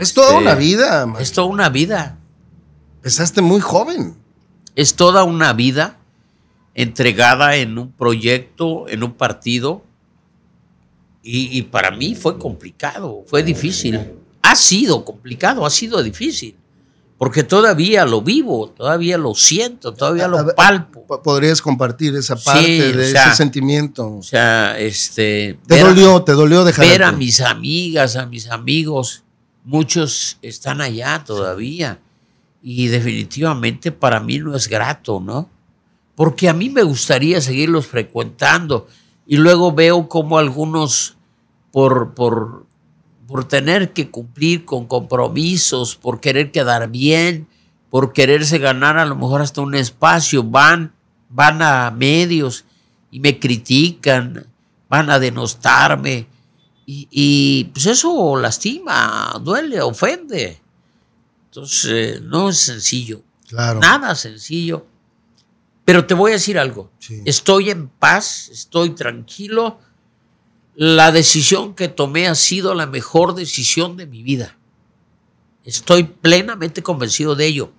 es toda una vida. Es toda una vida. Empezaste muy joven. Es toda una vida entregada en un proyecto, en un partido. Y, para mí fue complicado, fue difícil. Ha sido complicado, ha sido difícil porque todavía lo vivo, todavía lo siento, todavía lo palpo. Podrías compartir esa parte de ese sentimiento. O sea, este. Te dolió, te dolió dejar. Ver a mis amigas, a mis amigos muchos están allá todavía y definitivamente para mí no es grato, ¿no? Porque a mí me gustaría seguirlos frecuentando y luego veo como algunos por, por, tener que cumplir con compromisos, por querer quedar bien, por quererse ganar a lo mejor hasta un espacio, van, van a medios y me critican, van a denostarme, y, pues eso lastima, duele, ofende. Entonces, eh, no es sencillo. Claro. Nada sencillo. Pero te voy a decir algo. Estoy en paz, estoy tranquilo. La decisión que tomé ha sido la mejor decisión de mi vida. Estoy plenamente convencido de ello.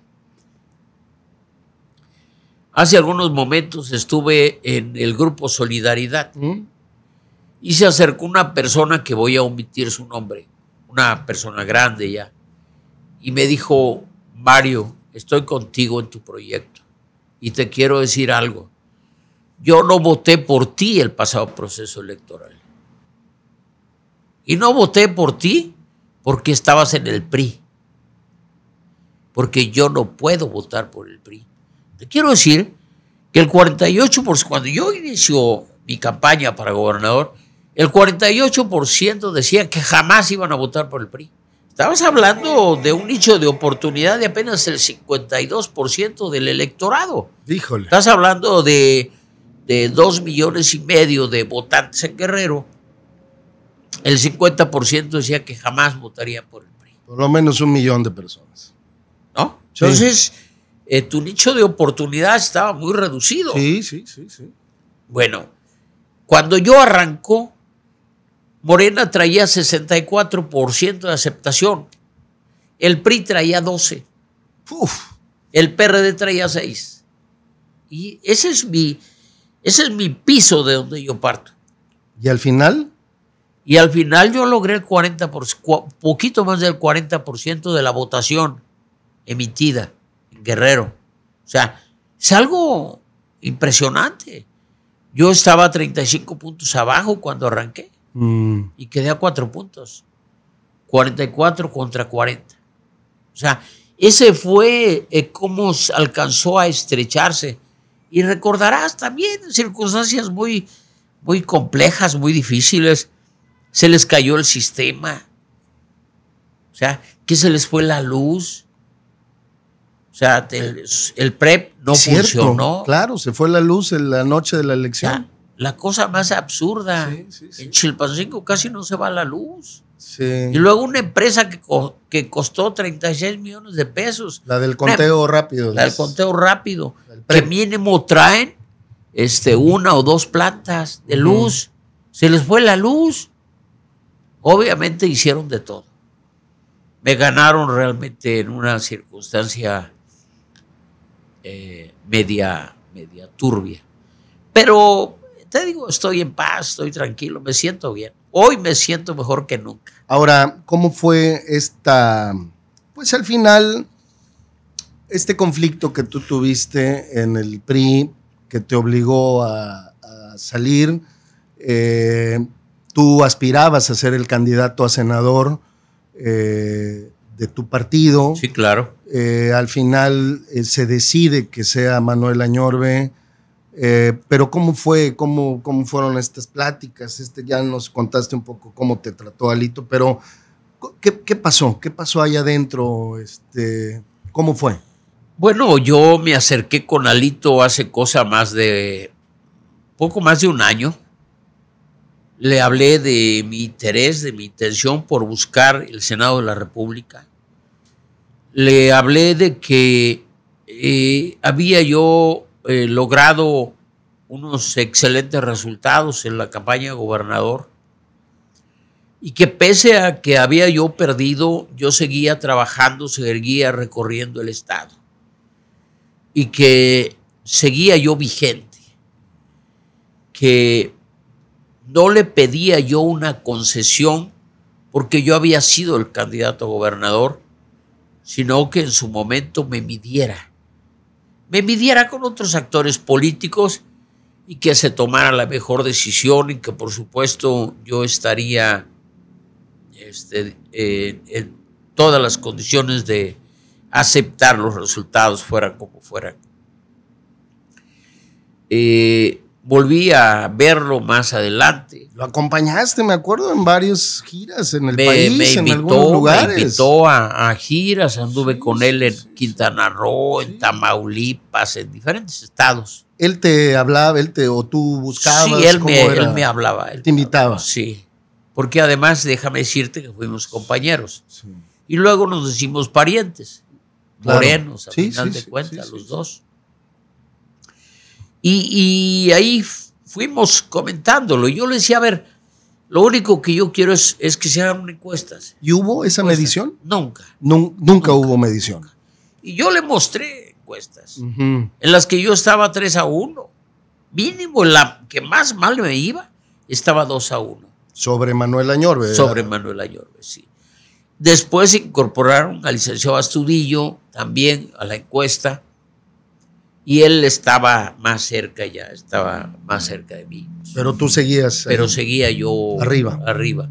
Hace algunos momentos estuve en el grupo Solidaridad. ¿Mm? Y se acercó una persona que voy a omitir su nombre, una persona grande ya, y me dijo, Mario, estoy contigo en tu proyecto y te quiero decir algo. Yo no voté por ti el pasado proceso electoral. Y no voté por ti porque estabas en el PRI. Porque yo no puedo votar por el PRI. Te quiero decir que el 48%, cuando yo inició mi campaña para gobernador, el 48% decía que jamás iban a votar por el PRI. Estabas hablando de un nicho de oportunidad de apenas el 52% del electorado. Díjole. Estás hablando de, dos millones y medio de votantes en Guerrero. El 50% decía que jamás votaría por el PRI. Por lo menos un millón de personas. ¿No? Entonces, eh, tu nicho de oportunidad estaba muy reducido. Sí, sí, sí, sí. Bueno, cuando yo arrancó, Morena traía 64% de aceptación. El PRI traía 12. el PRD traía 6. Y ese es mi, ese es mi piso de donde yo parto. ¿Y al final? Y al final yo logré el 40%, poquito más del 40% de la votación emitida en Guerrero. O sea, es algo impresionante. Yo estaba 35 puntos abajo cuando arranqué. Mm. Y quedé a cuatro puntos. 44 contra 40. O sea, ese fue eh, cómo alcanzó a estrecharse. Y recordarás también circunstancias muy, muy complejas, muy difíciles. Se les cayó el sistema. O sea, que se les fue la luz. O sea, el, PREP no funcionó. Claro, se fue la luz en la noche de la elección la cosa más absurda. En Chilpancingo casi no se va la luz. Y luego una empresa que, costó 36 millones de pesos. La del conteo rápido. La del conteo rápido. Que mínimo traen este, una o dos plantas de luz. Se les fue la luz. Obviamente hicieron de todo. Me ganaron realmente en una circunstancia eh, media, media turbia. Pero te digo, estoy en paz, estoy tranquilo, me siento bien. Hoy me siento mejor que nunca. Ahora, ¿cómo fue esta, pues al final, este conflicto que tú tuviste en el PRI, que te obligó a, salir? Eh, tú aspirabas a ser el candidato a senador eh, de tu partido. Sí, claro. Eh, al final se decide que sea Manuel Añorbe eh, pero ¿cómo fue? ¿Cómo, ¿Cómo fueron estas pláticas? Este, ya nos contaste un poco cómo te trató Alito, pero ¿qué, pasó? ¿Qué pasó allá adentro? Este, ¿Cómo fue? Bueno, yo me acerqué con Alito hace cosa más de poco más de un año. Le hablé de mi interés, de mi intención por buscar el Senado de la República. Le hablé de que eh, había yo eh, logrado unos excelentes resultados en la campaña de gobernador y que pese a que había yo perdido, yo seguía trabajando, seguía recorriendo el Estado y que seguía yo vigente, que no le pedía yo una concesión porque yo había sido el candidato a gobernador, sino que en su momento me midiera me midiera con otros actores políticos y que se tomara la mejor decisión y que por supuesto yo estaría este, eh, en todas las condiciones de aceptar los resultados, fuera como fuera. Eh, volví a verlo más adelante. Lo acompañaste, me acuerdo, en varias giras en el país, en algunos lugares. Me invitó a, giras, anduve con él en Quintana Roo, en Tamaulipas, en diferentes estados. Él te hablaba, él te, o tú buscabas. Sí, él, me, él me, hablaba. Él te invitaba. Sí, porque además déjame decirte que fuimos compañeros. Y luego nos decimos parientes, morenos, al a final de cuentas, los dos. Y, ahí fuimos comentándolo. Yo le decía, a ver, lo único que yo quiero es, es que se hagan encuestas. ¿Y hubo esa medición? Nunca. nunca, hubo medición. Y yo le mostré encuestas en las que yo estaba 3 a 1. Mínimo, la que más mal me iba estaba 2 a 1. Sobre Manuel Añorbe. Sobre Manuel Añorbe, sí. Después incorporaron al licenciado Astudillo también a la encuesta y él estaba más cerca ya, estaba más cerca de mí. Pero tú seguías. Pero seguía yo. Arriba. Arriba.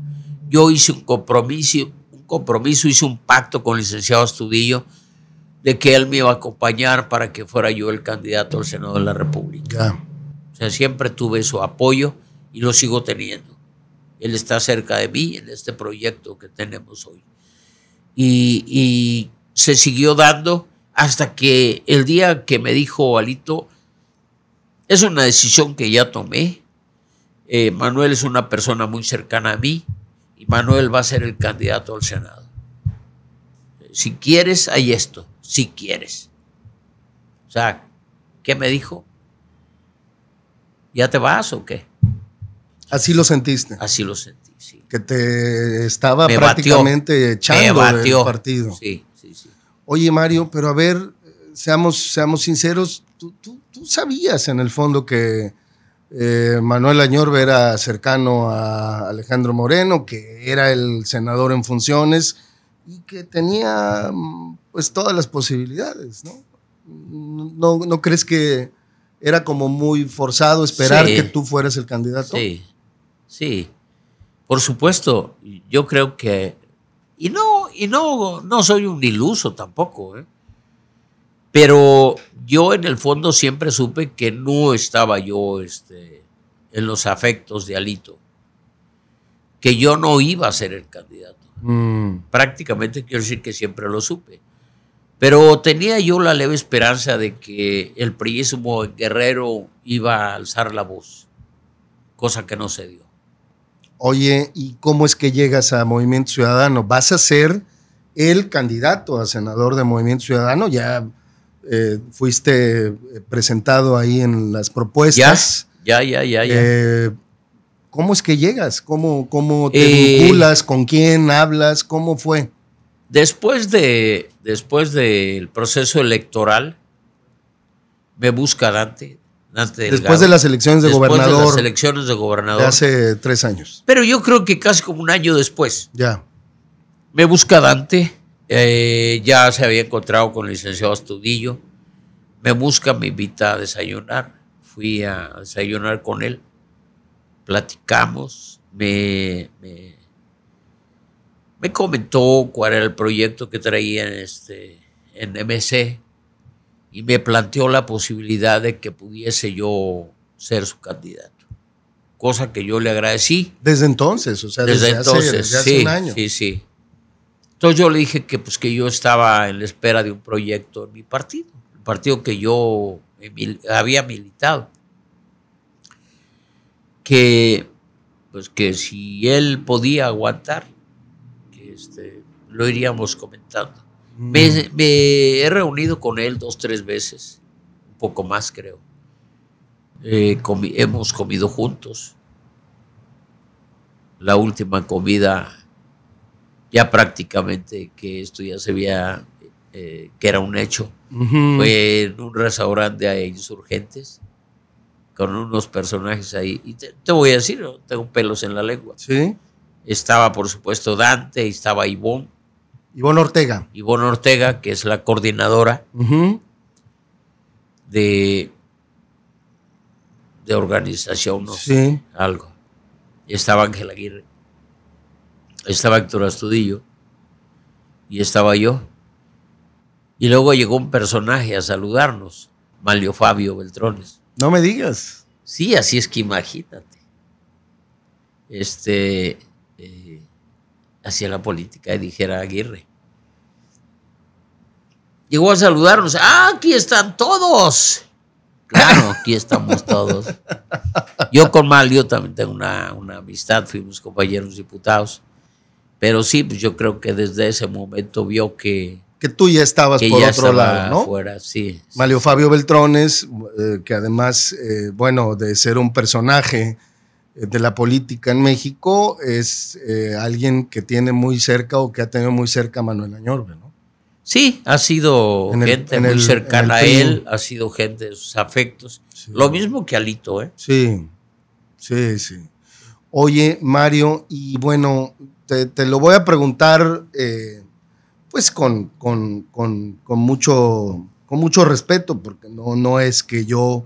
Yo hice un compromiso, un compromiso, hice un pacto con el licenciado Astudillo de que él me iba a acompañar para que fuera yo el candidato al Senado de la República. O sea, siempre tuve su apoyo y lo sigo teniendo. Él está cerca de mí en este proyecto que tenemos hoy. Y, y se siguió dando hasta que el día que me dijo Alito, es una decisión que ya tomé, eh, Manuel es una persona muy cercana a mí y Manuel va a ser el candidato al Senado. Si quieres, hay esto, si quieres. O sea, ¿qué me dijo? ¿Ya te vas o qué? Así lo sentiste. Así lo sentí, sí. Que te estaba prácticamente echando me partido. Sí oye Mario, pero a ver, seamos, seamos sinceros, tú, sabías en el fondo que eh, Manuel Añorbe era cercano a Alejandro Moreno, que era el senador en funciones y que tenía pues todas las posibilidades, ¿no? ¿No, crees que era como muy forzado esperar que tú fueras el candidato? Sí, sí. Por supuesto, yo creo que y no, y no, no soy un iluso tampoco, ¿eh? Pero yo en el fondo siempre supe que no estaba yo este, en los afectos de Alito, que yo no iba a ser el candidato. Mm. Prácticamente quiero decir que siempre lo supe. Pero tenía yo la leve esperanza de que el priismo Guerrero iba a alzar la voz, cosa que no se dio oye, ¿y cómo es que llegas a Movimiento Ciudadano? Vas a ser el candidato a senador de Movimiento Ciudadano, ya eh, fuiste eh, presentado ahí en las propuestas. Ya, ya, ya, eh, ¿Cómo es que llegas? ¿Cómo, cómo te vinculas? ¿Con quién hablas? ¿Cómo fue? Después, de, después del proceso electoral, me busca Dante. Después de las elecciones de gobernador. hace tres años. Pero yo creo que casi como un año después. Ya. Me busca Dante. Eh, ya se había encontrado con el licenciado Astudillo. Me busca, me invita a desayunar. Fui a desayunar con él. Platicamos. Me, me, comentó cuál era el proyecto que traía este, en MC y me planteó la posibilidad de que pudiese yo ser su candidato. Cosa que yo le agradecí. Desde entonces, o sea, desde, entonces, hace, sí, un año. Sí, sí. Entonces yo le dije que pues que yo estaba en la espera de un proyecto en mi partido, el partido que yo había militado. Que pues que si él podía aguantar, este, lo iríamos comentando. Mm. Me, he reunido con él dos, tres veces, un poco más creo. Eh, hemos comido juntos. La última comida, ya prácticamente que esto ya se veía eh, que era un hecho, fue en un restaurante a insurgentes con unos personajes ahí. Y te, voy a decir, tengo pelos en la lengua. Estaba, por supuesto, Dante, estaba Ivonne Ivonne Ortega. Ivonne Ortega, que es la coordinadora de, de organización, no sí. algo. Estaba Ángel Aguirre, estaba Héctor Astudillo y estaba yo. Y luego llegó un personaje a saludarnos, Malio Fabio Beltrones. No me digas. Sí, así es que imagínate. Este. Eh, hacia la política, y dijera Aguirre. Llegó a saludarnos. ¡Ah, aquí están todos! Claro, aquí estamos todos. Yo con Malio también tengo una, amistad, fuimos compañeros diputados. Pero sí, pues yo creo que desde ese momento vio que, que tú ya estabas por otro lado, ¿no? Fuera, sí, Malio Fabio Beltrones, eh, que además, eh, bueno, de ser un personaje eh, de la política en México es eh, alguien que tiene muy cerca o que ha tenido muy cerca a Manuel Añorbe, ¿no? Sí, ha sido gente muy cercana a él, ha sido gente de sus afectos. Lo mismo que Alito, ¿eh? Sí, sí, sí. Oye, Mario, y bueno, te, lo voy a preguntar, eh, pues con, mucho, con mucho respeto, porque no, no es que yo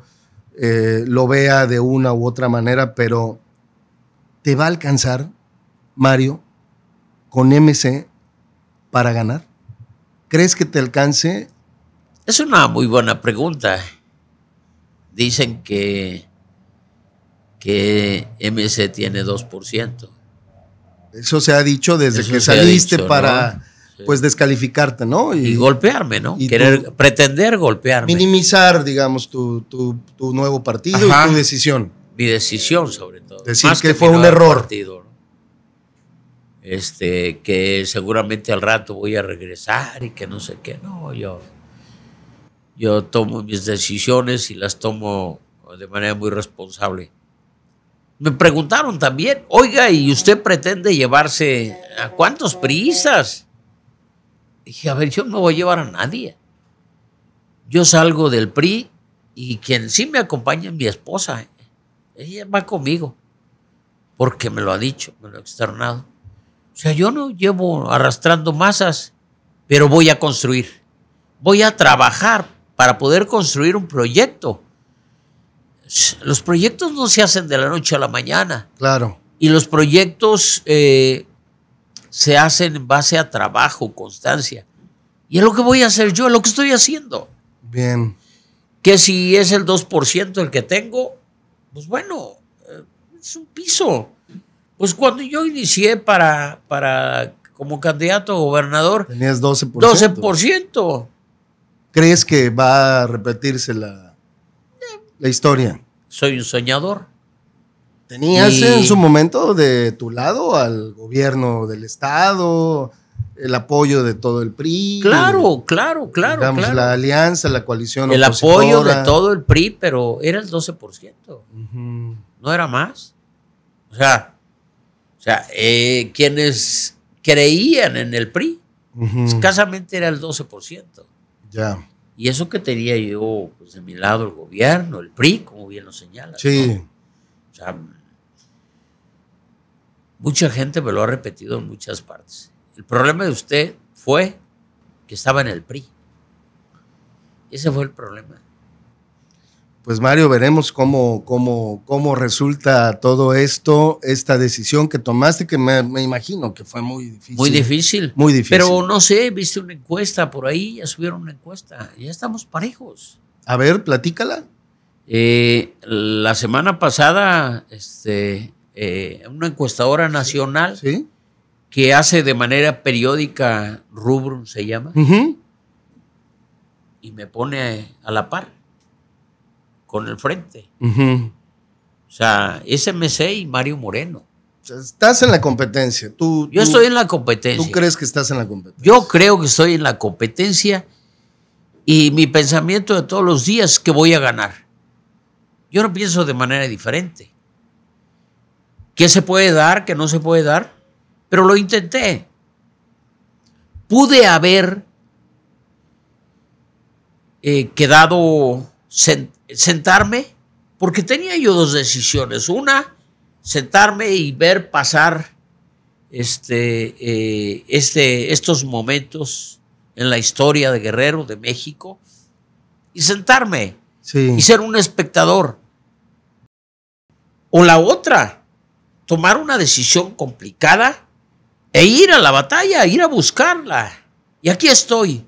eh, lo vea de una u otra manera, pero ¿te va a alcanzar, Mario, con MC para ganar? ¿Crees que te alcance? Es una muy buena pregunta. Dicen que, que MC tiene 2%. Eso se ha dicho desde que saliste para pues descalificarte, ¿no? Y, golpearme, ¿no? Querer, pretender golpearme. Minimizar, digamos, tu, nuevo partido y tu decisión. Mi decisión, sobre todo. Decir que, fue un error. Este, que seguramente al rato voy a regresar y que no sé qué. No, yo, yo tomo mis decisiones y las tomo de manera muy responsable. Me preguntaron también, oiga, ¿y usted pretende llevarse a cuántos prisas? Dije, a ver, yo no voy a llevar a nadie. Yo salgo del PRI y quien sí me acompaña es mi esposa. ¿eh? Ella va conmigo, porque me lo ha dicho, me lo ha externado. O sea, yo no llevo arrastrando masas, pero voy a construir. Voy a trabajar para poder construir un proyecto. Los proyectos no se hacen de la noche a la mañana. Claro. Y los proyectos eh, se hacen en base a trabajo, constancia. Y es lo que voy a hacer yo, es lo que estoy haciendo. Bien. Que si es el 2% el que tengo, pues bueno, eh, es un piso. Pues cuando yo inicié para, para como candidato a gobernador. Tenías 12%. 12%. ¿Crees que va a repetirse la, la historia? Soy un soñador. Tenías en su momento de tu lado al gobierno del Estado, el apoyo de todo el PRI. Claro, claro, claro. claro. la alianza, la coalición. El apoyo de todo el PRI, pero era el 12%. No era más. O sea, o sea eh, quienes creían en el PRI, escasamente era el 12%. Ya. Y eso que tenía yo, pues de mi lado, el gobierno, el PRI, como bien lo señala. Sí. O sea, Mucha gente me lo ha repetido en muchas partes. El problema de usted fue que estaba en el PRI. Ese fue el problema. Pues Mario, veremos cómo, cómo, cómo resulta todo esto, esta decisión que tomaste, que me, imagino que fue muy difícil. Muy difícil. Muy difícil. Pero no sé, viste una encuesta por ahí, ya subieron una encuesta, ya estamos parejos. A ver, platícala. Eh, la semana pasada este, eh, una encuestadora nacional que hace de manera periódica, Rubrum se llama, y me pone a la par con el frente. O sea, SMC y Mario Moreno. Estás en la competencia. Tú, Yo estoy en la competencia. ¿Tú crees que estás en la competencia? Yo creo que estoy en la competencia y mi pensamiento de todos los días es que voy a ganar. Yo no pienso de manera diferente qué se puede dar, qué no se puede dar, pero lo intenté. Pude haber eh, quedado, sentarme, porque tenía yo dos decisiones. Una, sentarme y ver pasar este, eh, este, estos momentos en la historia de Guerrero, de México, y sentarme y ser un espectador. O la otra, tomar una decisión complicada e ir a la batalla, ir a buscarla. Y aquí estoy,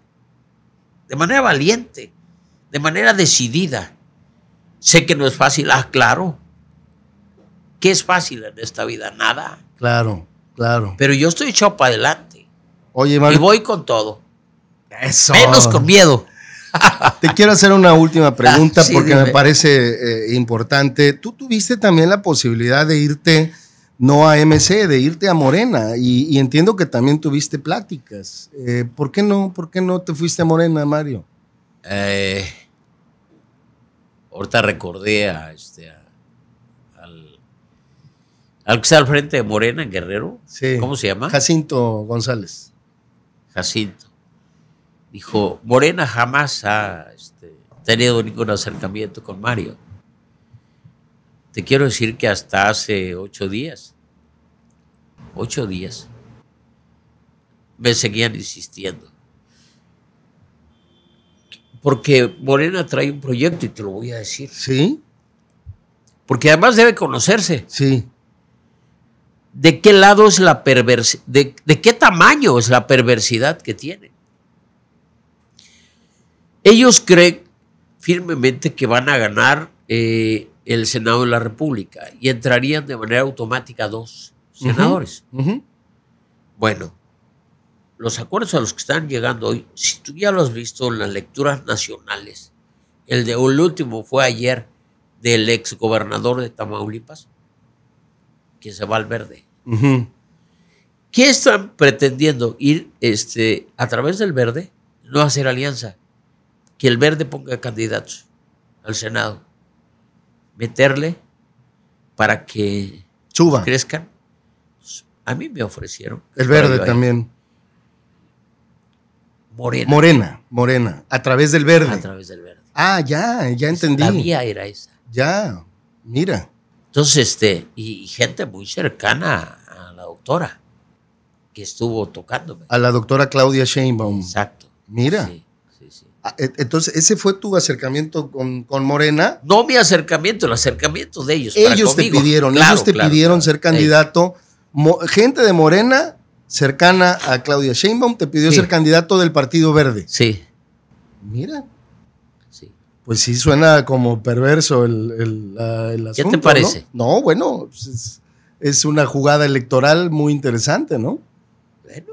de manera valiente, de manera decidida. Sé que no es fácil, ah, claro. ¿Qué es fácil en esta vida? Nada. Claro, claro. Pero yo estoy echado para adelante. Oye, Mario. Y voy con todo. Eso. Menos con miedo. Te quiero hacer una última pregunta [LAUGHS] porque me parece eh, importante. Tú tuviste también la posibilidad de irte no a MC, de irte a Morena. Y, entiendo que también tuviste pláticas. Eh, ¿por, qué no, ¿Por qué no te fuiste a Morena, Mario? Eh, ahorita recordé a, este, al, que está al frente de Morena, Guerrero. ¿Cómo se llama? Jacinto González. Jacinto. Dijo, Morena jamás ha este, tenido ningún acercamiento con Mario te quiero decir que hasta hace ocho días, ocho días, me seguían insistiendo. Porque Morena trae un proyecto y te lo voy a decir. Sí. Porque además debe conocerse. Sí. ¿De qué lado es la perversidad? De, qué tamaño es la perversidad que tiene? Ellos creen firmemente que van a ganar eh, el Senado de la República y entrarían de manera automática dos senadores. Bueno, los acuerdos a los que están llegando hoy, si tú ya lo has visto en las lecturas nacionales, el de último fue ayer del ex gobernador de Tamaulipas, que se va al verde. que ¿Qué están pretendiendo ir este, a través del verde? No hacer alianza, que el verde ponga candidatos al Senado meterle para que Suba. crezcan. A mí me ofrecieron. El verde también. Morena. Morena, morena. A través del verde. A través del verde. Ah, ya, ya entendí. La mía era esa. Ya, mira. Entonces, este, y, gente muy cercana a la doctora que estuvo tocándome. A la doctora Claudia Sheinbaum. Exacto. Mira. Ah, entonces, ese fue tu acercamiento con, Morena. No mi acercamiento, el acercamiento de ellos. Ellos te pidieron, ellos te pidieron ser candidato. gente de Morena, cercana a Claudia Sheinbaum, te pidió ser candidato del Partido Verde. Sí. Mira. Pues sí, suena como perverso el, el, el asunto. ¿Qué te parece? No, bueno, pues es, es, una jugada electoral muy interesante, ¿no? Bueno,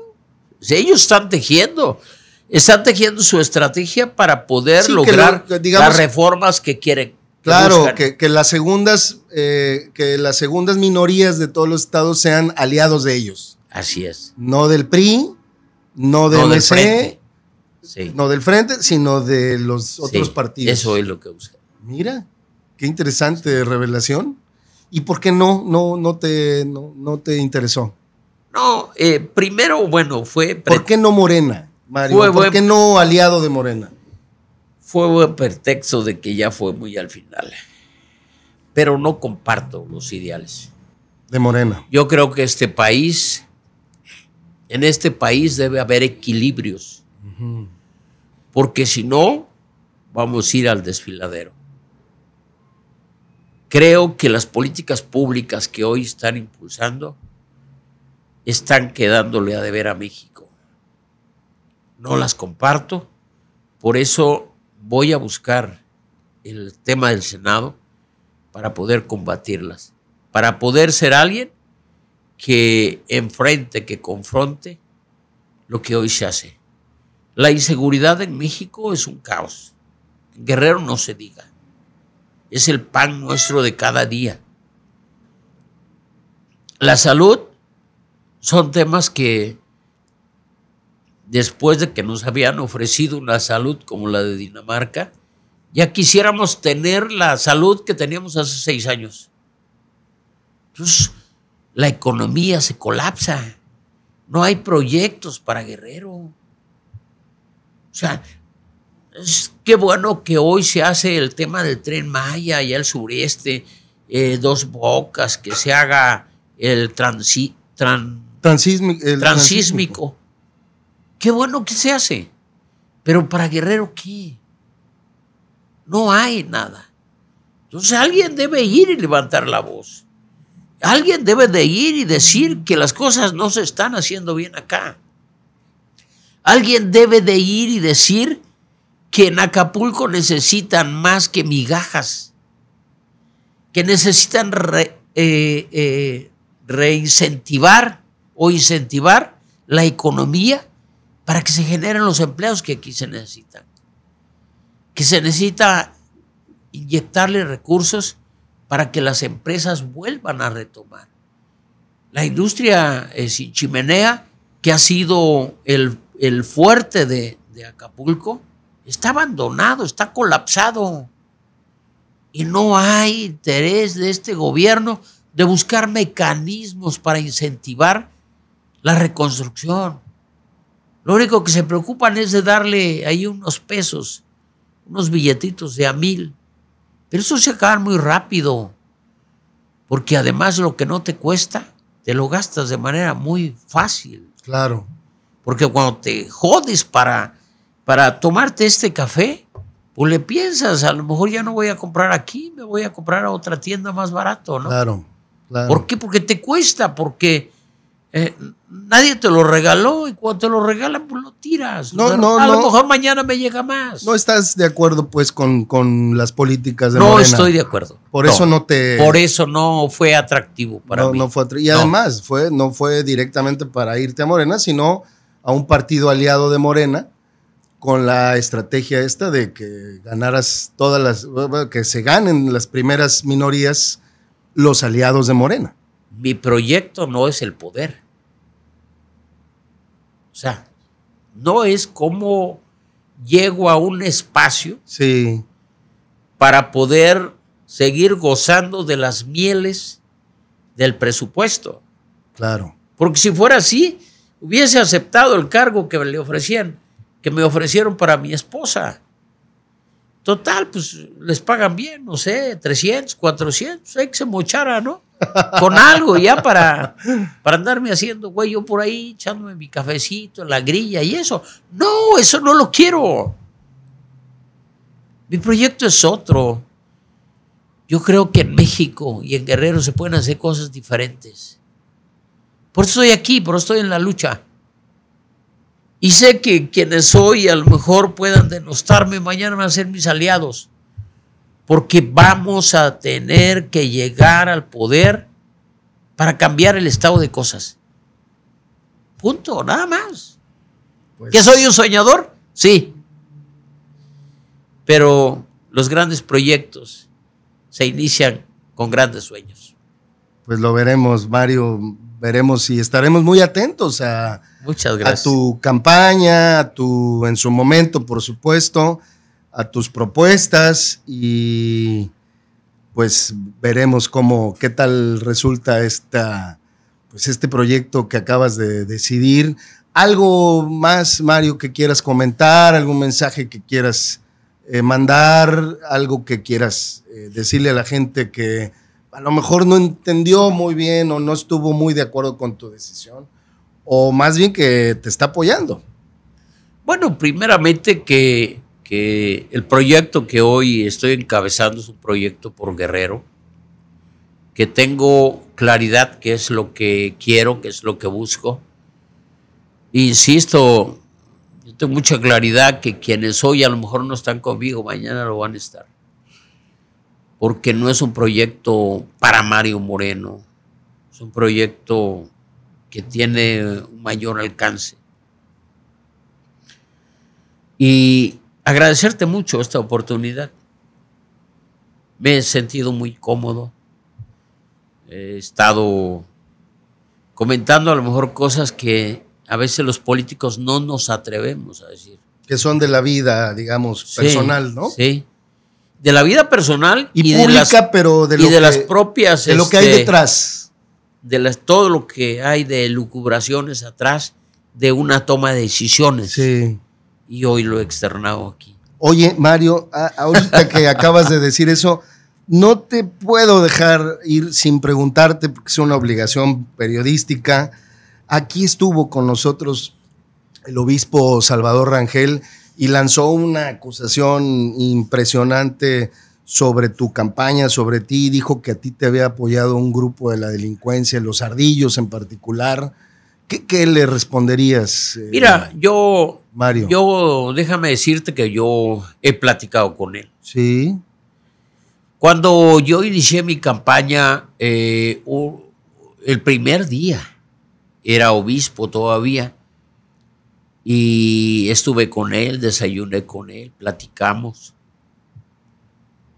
ellos están tejiendo están tejiendo su estrategia para poder lograr las reformas que quiere. Claro, que, las segundas, eh, que las segundas minorías de todos los estados sean aliados de ellos. Así es. No del PRI, no del, no e, no del frente, sino de los otros partidos. Eso es lo que busca. Mira, qué interesante revelación. ¿Y por qué no, no, no, te, te interesó? No, eh, primero, bueno, fue... ¿Por qué no Morena? Mario? Fue ¿Por qué no aliado de Morena? Fue un pretexto de que ya fue muy al final. Pero no comparto los ideales. De Morena. Yo creo que este país, en este país debe haber equilibrios. Porque si no, vamos a ir al desfiladero. Creo que las políticas públicas que hoy están impulsando están quedándole a deber a México no las comparto, por eso voy a buscar el tema del Senado para poder combatirlas, para poder ser alguien que enfrente, que confronte lo que hoy se hace. La inseguridad en México es un caos. Guerrero no se diga. Es el pan nuestro de cada día. La salud son temas que después de que nos habían ofrecido una salud como la de Dinamarca, ya quisiéramos tener la salud que teníamos hace seis años. Entonces, la economía se colapsa. No hay proyectos para Guerrero. O sea, qué bueno que hoy se hace el tema del tren Maya y el sureste, eh, dos bocas, que se haga el el transísmico. Qué bueno que se hace. Pero para Guerrero, ¿qué? No hay nada. Entonces alguien debe ir y levantar la voz. Alguien debe de ir y decir que las cosas no se están haciendo bien acá. Alguien debe de ir y decir que en Acapulco necesitan más que migajas, que necesitan eh, eh, reincentivar o incentivar la economía para que se generen los empleos que aquí se necesitan. Que se necesita inyectarle recursos para que las empresas vuelvan a retomar. La industria eh, sin chimenea, que ha sido el, fuerte de, de Acapulco, está abandonado, está colapsado. Y no hay interés de este gobierno de buscar mecanismos para incentivar la reconstrucción. Lo único que se preocupan es de darle ahí unos pesos, unos billetitos de a mil. Pero eso se acaba muy rápido, porque además lo que no te cuesta, te lo gastas de manera muy fácil. Claro. Porque cuando te jodes para, para tomarte este café, pues le piensas, a lo mejor ya no voy a comprar aquí, me voy a comprar a otra tienda más barato, ¿no? Claro, claro. ¿Por qué? Porque te cuesta, porque eh, nadie te lo regaló y cuando te lo regalan, pues lo tiras. No, a lo mejor mañana me llega más. No estás de acuerdo, pues, con, con las políticas de No estoy de acuerdo. Por eso no te. Por eso no fue atractivo para no, mí. No fue Y además, Fue, no fue directamente para irte a Morena, sino a un partido aliado de Morena con la estrategia esta de que ganaras todas las. que se ganen las primeras minorías los aliados de Morena. Mi proyecto no es el poder o sea, no es como llego a un espacio para poder seguir gozando de las mieles del presupuesto. Claro. Porque si fuera así, hubiese aceptado el cargo que le ofrecían, que me ofrecieron para mi esposa. Total, pues les pagan bien, no sé, 300, 400, hay que se mochara, ¿no? con algo ya para, para andarme haciendo, güey, yo por ahí echándome mi cafecito la grilla y eso. No, eso no lo quiero. Mi proyecto es otro. Yo creo que en México y en Guerrero se pueden hacer cosas diferentes. Por eso estoy aquí, por eso estoy en la lucha. Y sé que quienes soy a lo mejor puedan denostarme, mañana van a ser mis aliados porque vamos a tener que llegar al poder para cambiar el estado de cosas. Punto, nada más. Pues ¿Que soy un soñador? Sí. Pero los grandes proyectos se inician con grandes sueños. Pues lo veremos, Mario. Veremos y estaremos muy atentos a, a tu campaña, a tu, en su momento, por supuesto a tus propuestas y pues veremos cómo, qué tal resulta pues este proyecto que acabas de decidir. ¿Algo más, Mario, que quieras comentar? ¿Algún mensaje que quieras eh, mandar? ¿Algo que quieras eh, decirle a la gente que a lo mejor no entendió muy bien o no estuvo muy de acuerdo con tu decisión? ¿O más bien que te está apoyando? Bueno, primeramente que que el proyecto que hoy estoy encabezando es un proyecto por guerrero, que tengo claridad qué es lo que quiero, qué es lo que busco. insisto, yo tengo mucha claridad que quienes hoy a lo mejor no están conmigo, mañana lo van a estar. Porque no es un proyecto para Mario Moreno, es un proyecto que tiene un mayor alcance. Y agradecerte mucho esta oportunidad. Me he sentido muy cómodo. He estado comentando a lo mejor cosas que a veces los políticos no nos atrevemos a decir. Que son de la vida, digamos, personal, ¿no? Sí. De la vida personal y, pública, pero de, lo las propias. De lo que hay este, detrás. De todo lo que hay de lucubraciones atrás de una toma de decisiones. Sí y hoy lo he externado aquí. Oye, Mario, ahorita que [LAUGHS] acabas de decir eso, no te puedo dejar ir sin preguntarte, porque es una obligación periodística. Aquí estuvo con nosotros el obispo Salvador Rangel y lanzó una acusación impresionante sobre tu campaña, sobre ti, dijo que a ti te había apoyado un grupo de la delincuencia, los ardillos en particular. qué le responderías? Eh? Mira, yo Mario. Yo, déjame decirte que yo he platicado con él. Sí. Cuando yo inicié mi campaña, eh, el primer día, era obispo todavía, y estuve con él, desayuné con él, platicamos.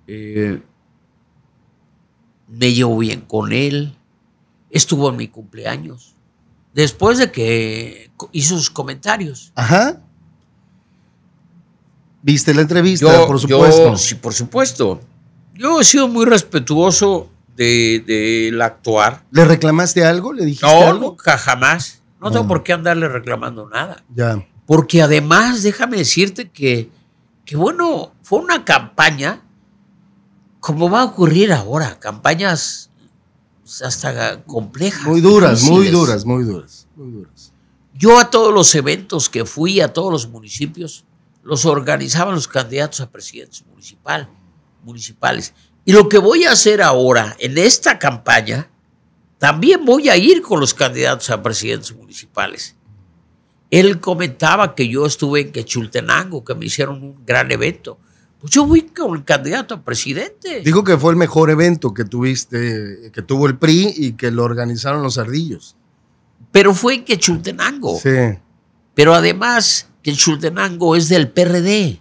Eh, me llevo bien con él, estuvo en mi cumpleaños, después de que hizo sus comentarios. Ajá. ¿Viste la entrevista? por supuesto. sí, por supuesto. Yo he sido muy respetuoso del de, actuar. ¿Le reclamaste algo? ¿Le dijiste no, nunca, jamás. No tengo ah. por qué andarle reclamando nada. Ya. Porque además, déjame decirte que, que bueno, fue una campaña, como va a ocurrir ahora, campañas hasta complejas. muy duras, muy duras, muy duras. Yo a todos los eventos que fui, a todos los municipios, los organizaban los candidatos a presidentes municipal, municipales. Y lo que voy a hacer ahora en esta campaña, también voy a ir con los candidatos a presidentes municipales. Él comentaba que yo estuve en Quechultenango, que me hicieron un gran evento. Pues yo fui con el candidato a presidente. Dijo que fue el mejor evento que tuviste, que tuvo el PRI y que lo organizaron los ardillos. Pero fue en Quechultenango. Sí. Pero además, el Chultenango es del PRD.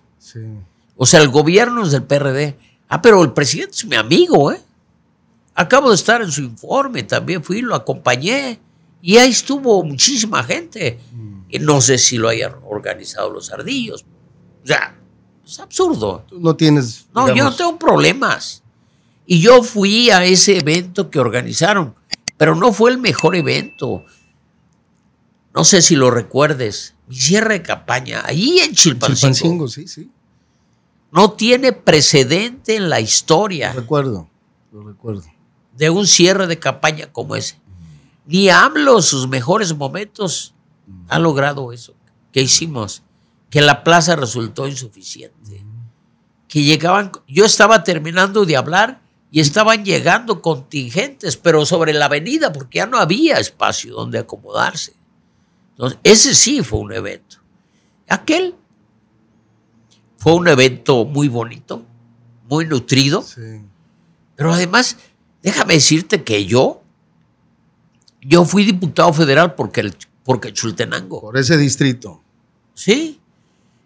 O sea, el gobierno es del PRD. Ah, pero el presidente es mi amigo, ¿eh? Acabo de estar en su informe, también fui, lo acompañé. Y ahí estuvo muchísima gente. Mm. No sé si lo hayan organizado los ardillos. O sea, es absurdo. no tienes. No, yo no tengo problemas. Y yo fui a ese evento que organizaron, pero no fue el mejor evento no sé si lo recuerdes, mi cierre de campaña, ahí en Chilpancingo. sí, sí. No tiene precedente en la historia. Lo recuerdo, lo recuerdo. De un cierre de campaña como ese. Ni AMLO, sus mejores momentos, mm. ha logrado eso. ¿Qué hicimos? Que la plaza resultó insuficiente. Que llegaban, yo estaba terminando de hablar y estaban llegando contingentes, pero sobre la avenida, porque ya no había espacio donde acomodarse. Entonces, ese sí fue un evento. Aquel fue un evento muy bonito, muy nutrido, sí. pero además, déjame decirte que yo, yo fui diputado federal porque, el, porque Chultenango. Por ese distrito. Sí.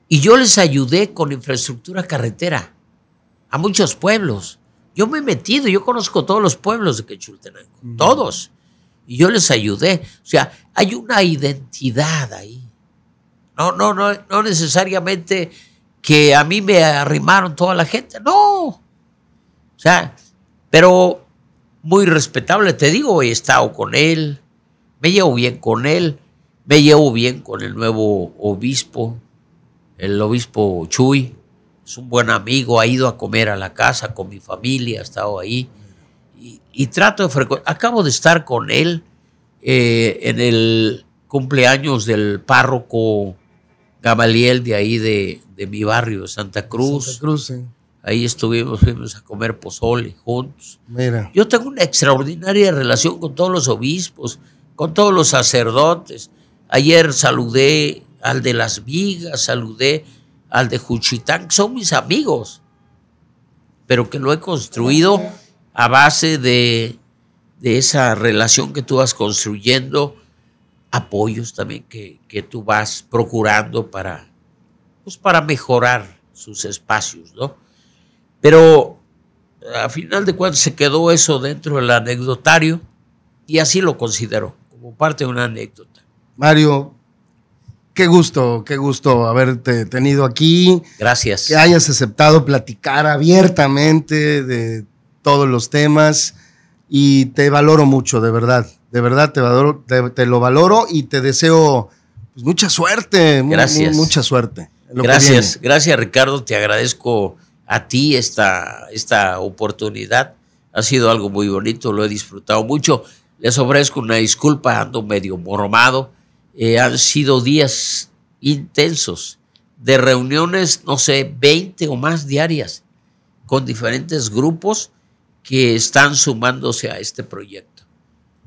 Y yo les ayudé con infraestructura carretera a muchos pueblos. Yo me he metido, yo conozco todos los pueblos de Quechultenango, todos y yo les ayudé. O sea, hay una identidad ahí. No, no, no, no necesariamente que a mí me arrimaron toda la gente, no. O sea, pero muy respetable, te digo, he estado con él, me llevo bien con él, me llevo bien con el nuevo obispo, el obispo Chuy, es un buen amigo, ha ido a comer a la casa con mi familia, ha estado ahí y, trato de frecuentar. Acabo de estar con él eh, en el cumpleaños del párroco Gamaliel de ahí de, mi barrio, de Santa Cruz. Santa Ahí estuvimos, fuimos a comer pozole juntos. Yo tengo una extraordinaria relación con todos los obispos, con todos los sacerdotes. Ayer saludé al de Las Vigas, saludé al de Juchitán, que son mis amigos, pero que lo he construido a base de, esa relación que tú vas construyendo, apoyos también que, tú vas procurando para, pues, para mejorar sus espacios, ¿no? Pero a final de cuentas se quedó eso dentro del anecdotario y así lo considero, como parte de una anécdota. Mario, qué gusto, qué gusto haberte tenido aquí. Gracias. Que hayas aceptado platicar abiertamente de todos los temas y te valoro mucho, de verdad. De verdad, te, valoro, te, lo valoro y te deseo pues, mucha suerte. Gracias. mucha suerte. Gracias, gracias Ricardo. Te agradezco a ti esta, esta oportunidad. Ha sido algo muy bonito, lo he disfrutado mucho. Les ofrezco una disculpa, ando medio mormado. Eh, han sido días intensos de reuniones, no sé, 20 o más diarias con diferentes grupos que están sumándose a este proyecto.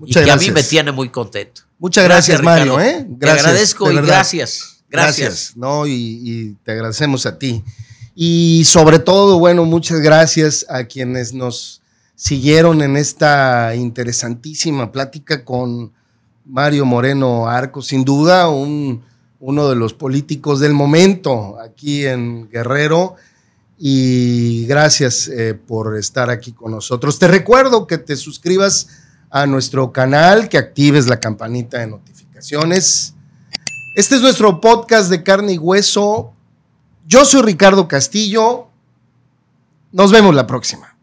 y a mí me tiene muy contento. Muchas gracias, Mario. ¿eh? te agradezco y gracias. Gracias. ¿no? Y, te agradecemos a ti. Y sobre todo, bueno, muchas gracias a quienes nos siguieron en esta interesantísima plática con Mario Moreno Arco, sin duda un, uno de los políticos del momento aquí en Guerrero y gracias eh, por estar aquí con nosotros. Te recuerdo que te suscribas a nuestro canal, que actives la campanita de notificaciones. Este es nuestro podcast de carne y hueso. Yo soy Ricardo Castillo. Nos vemos la próxima.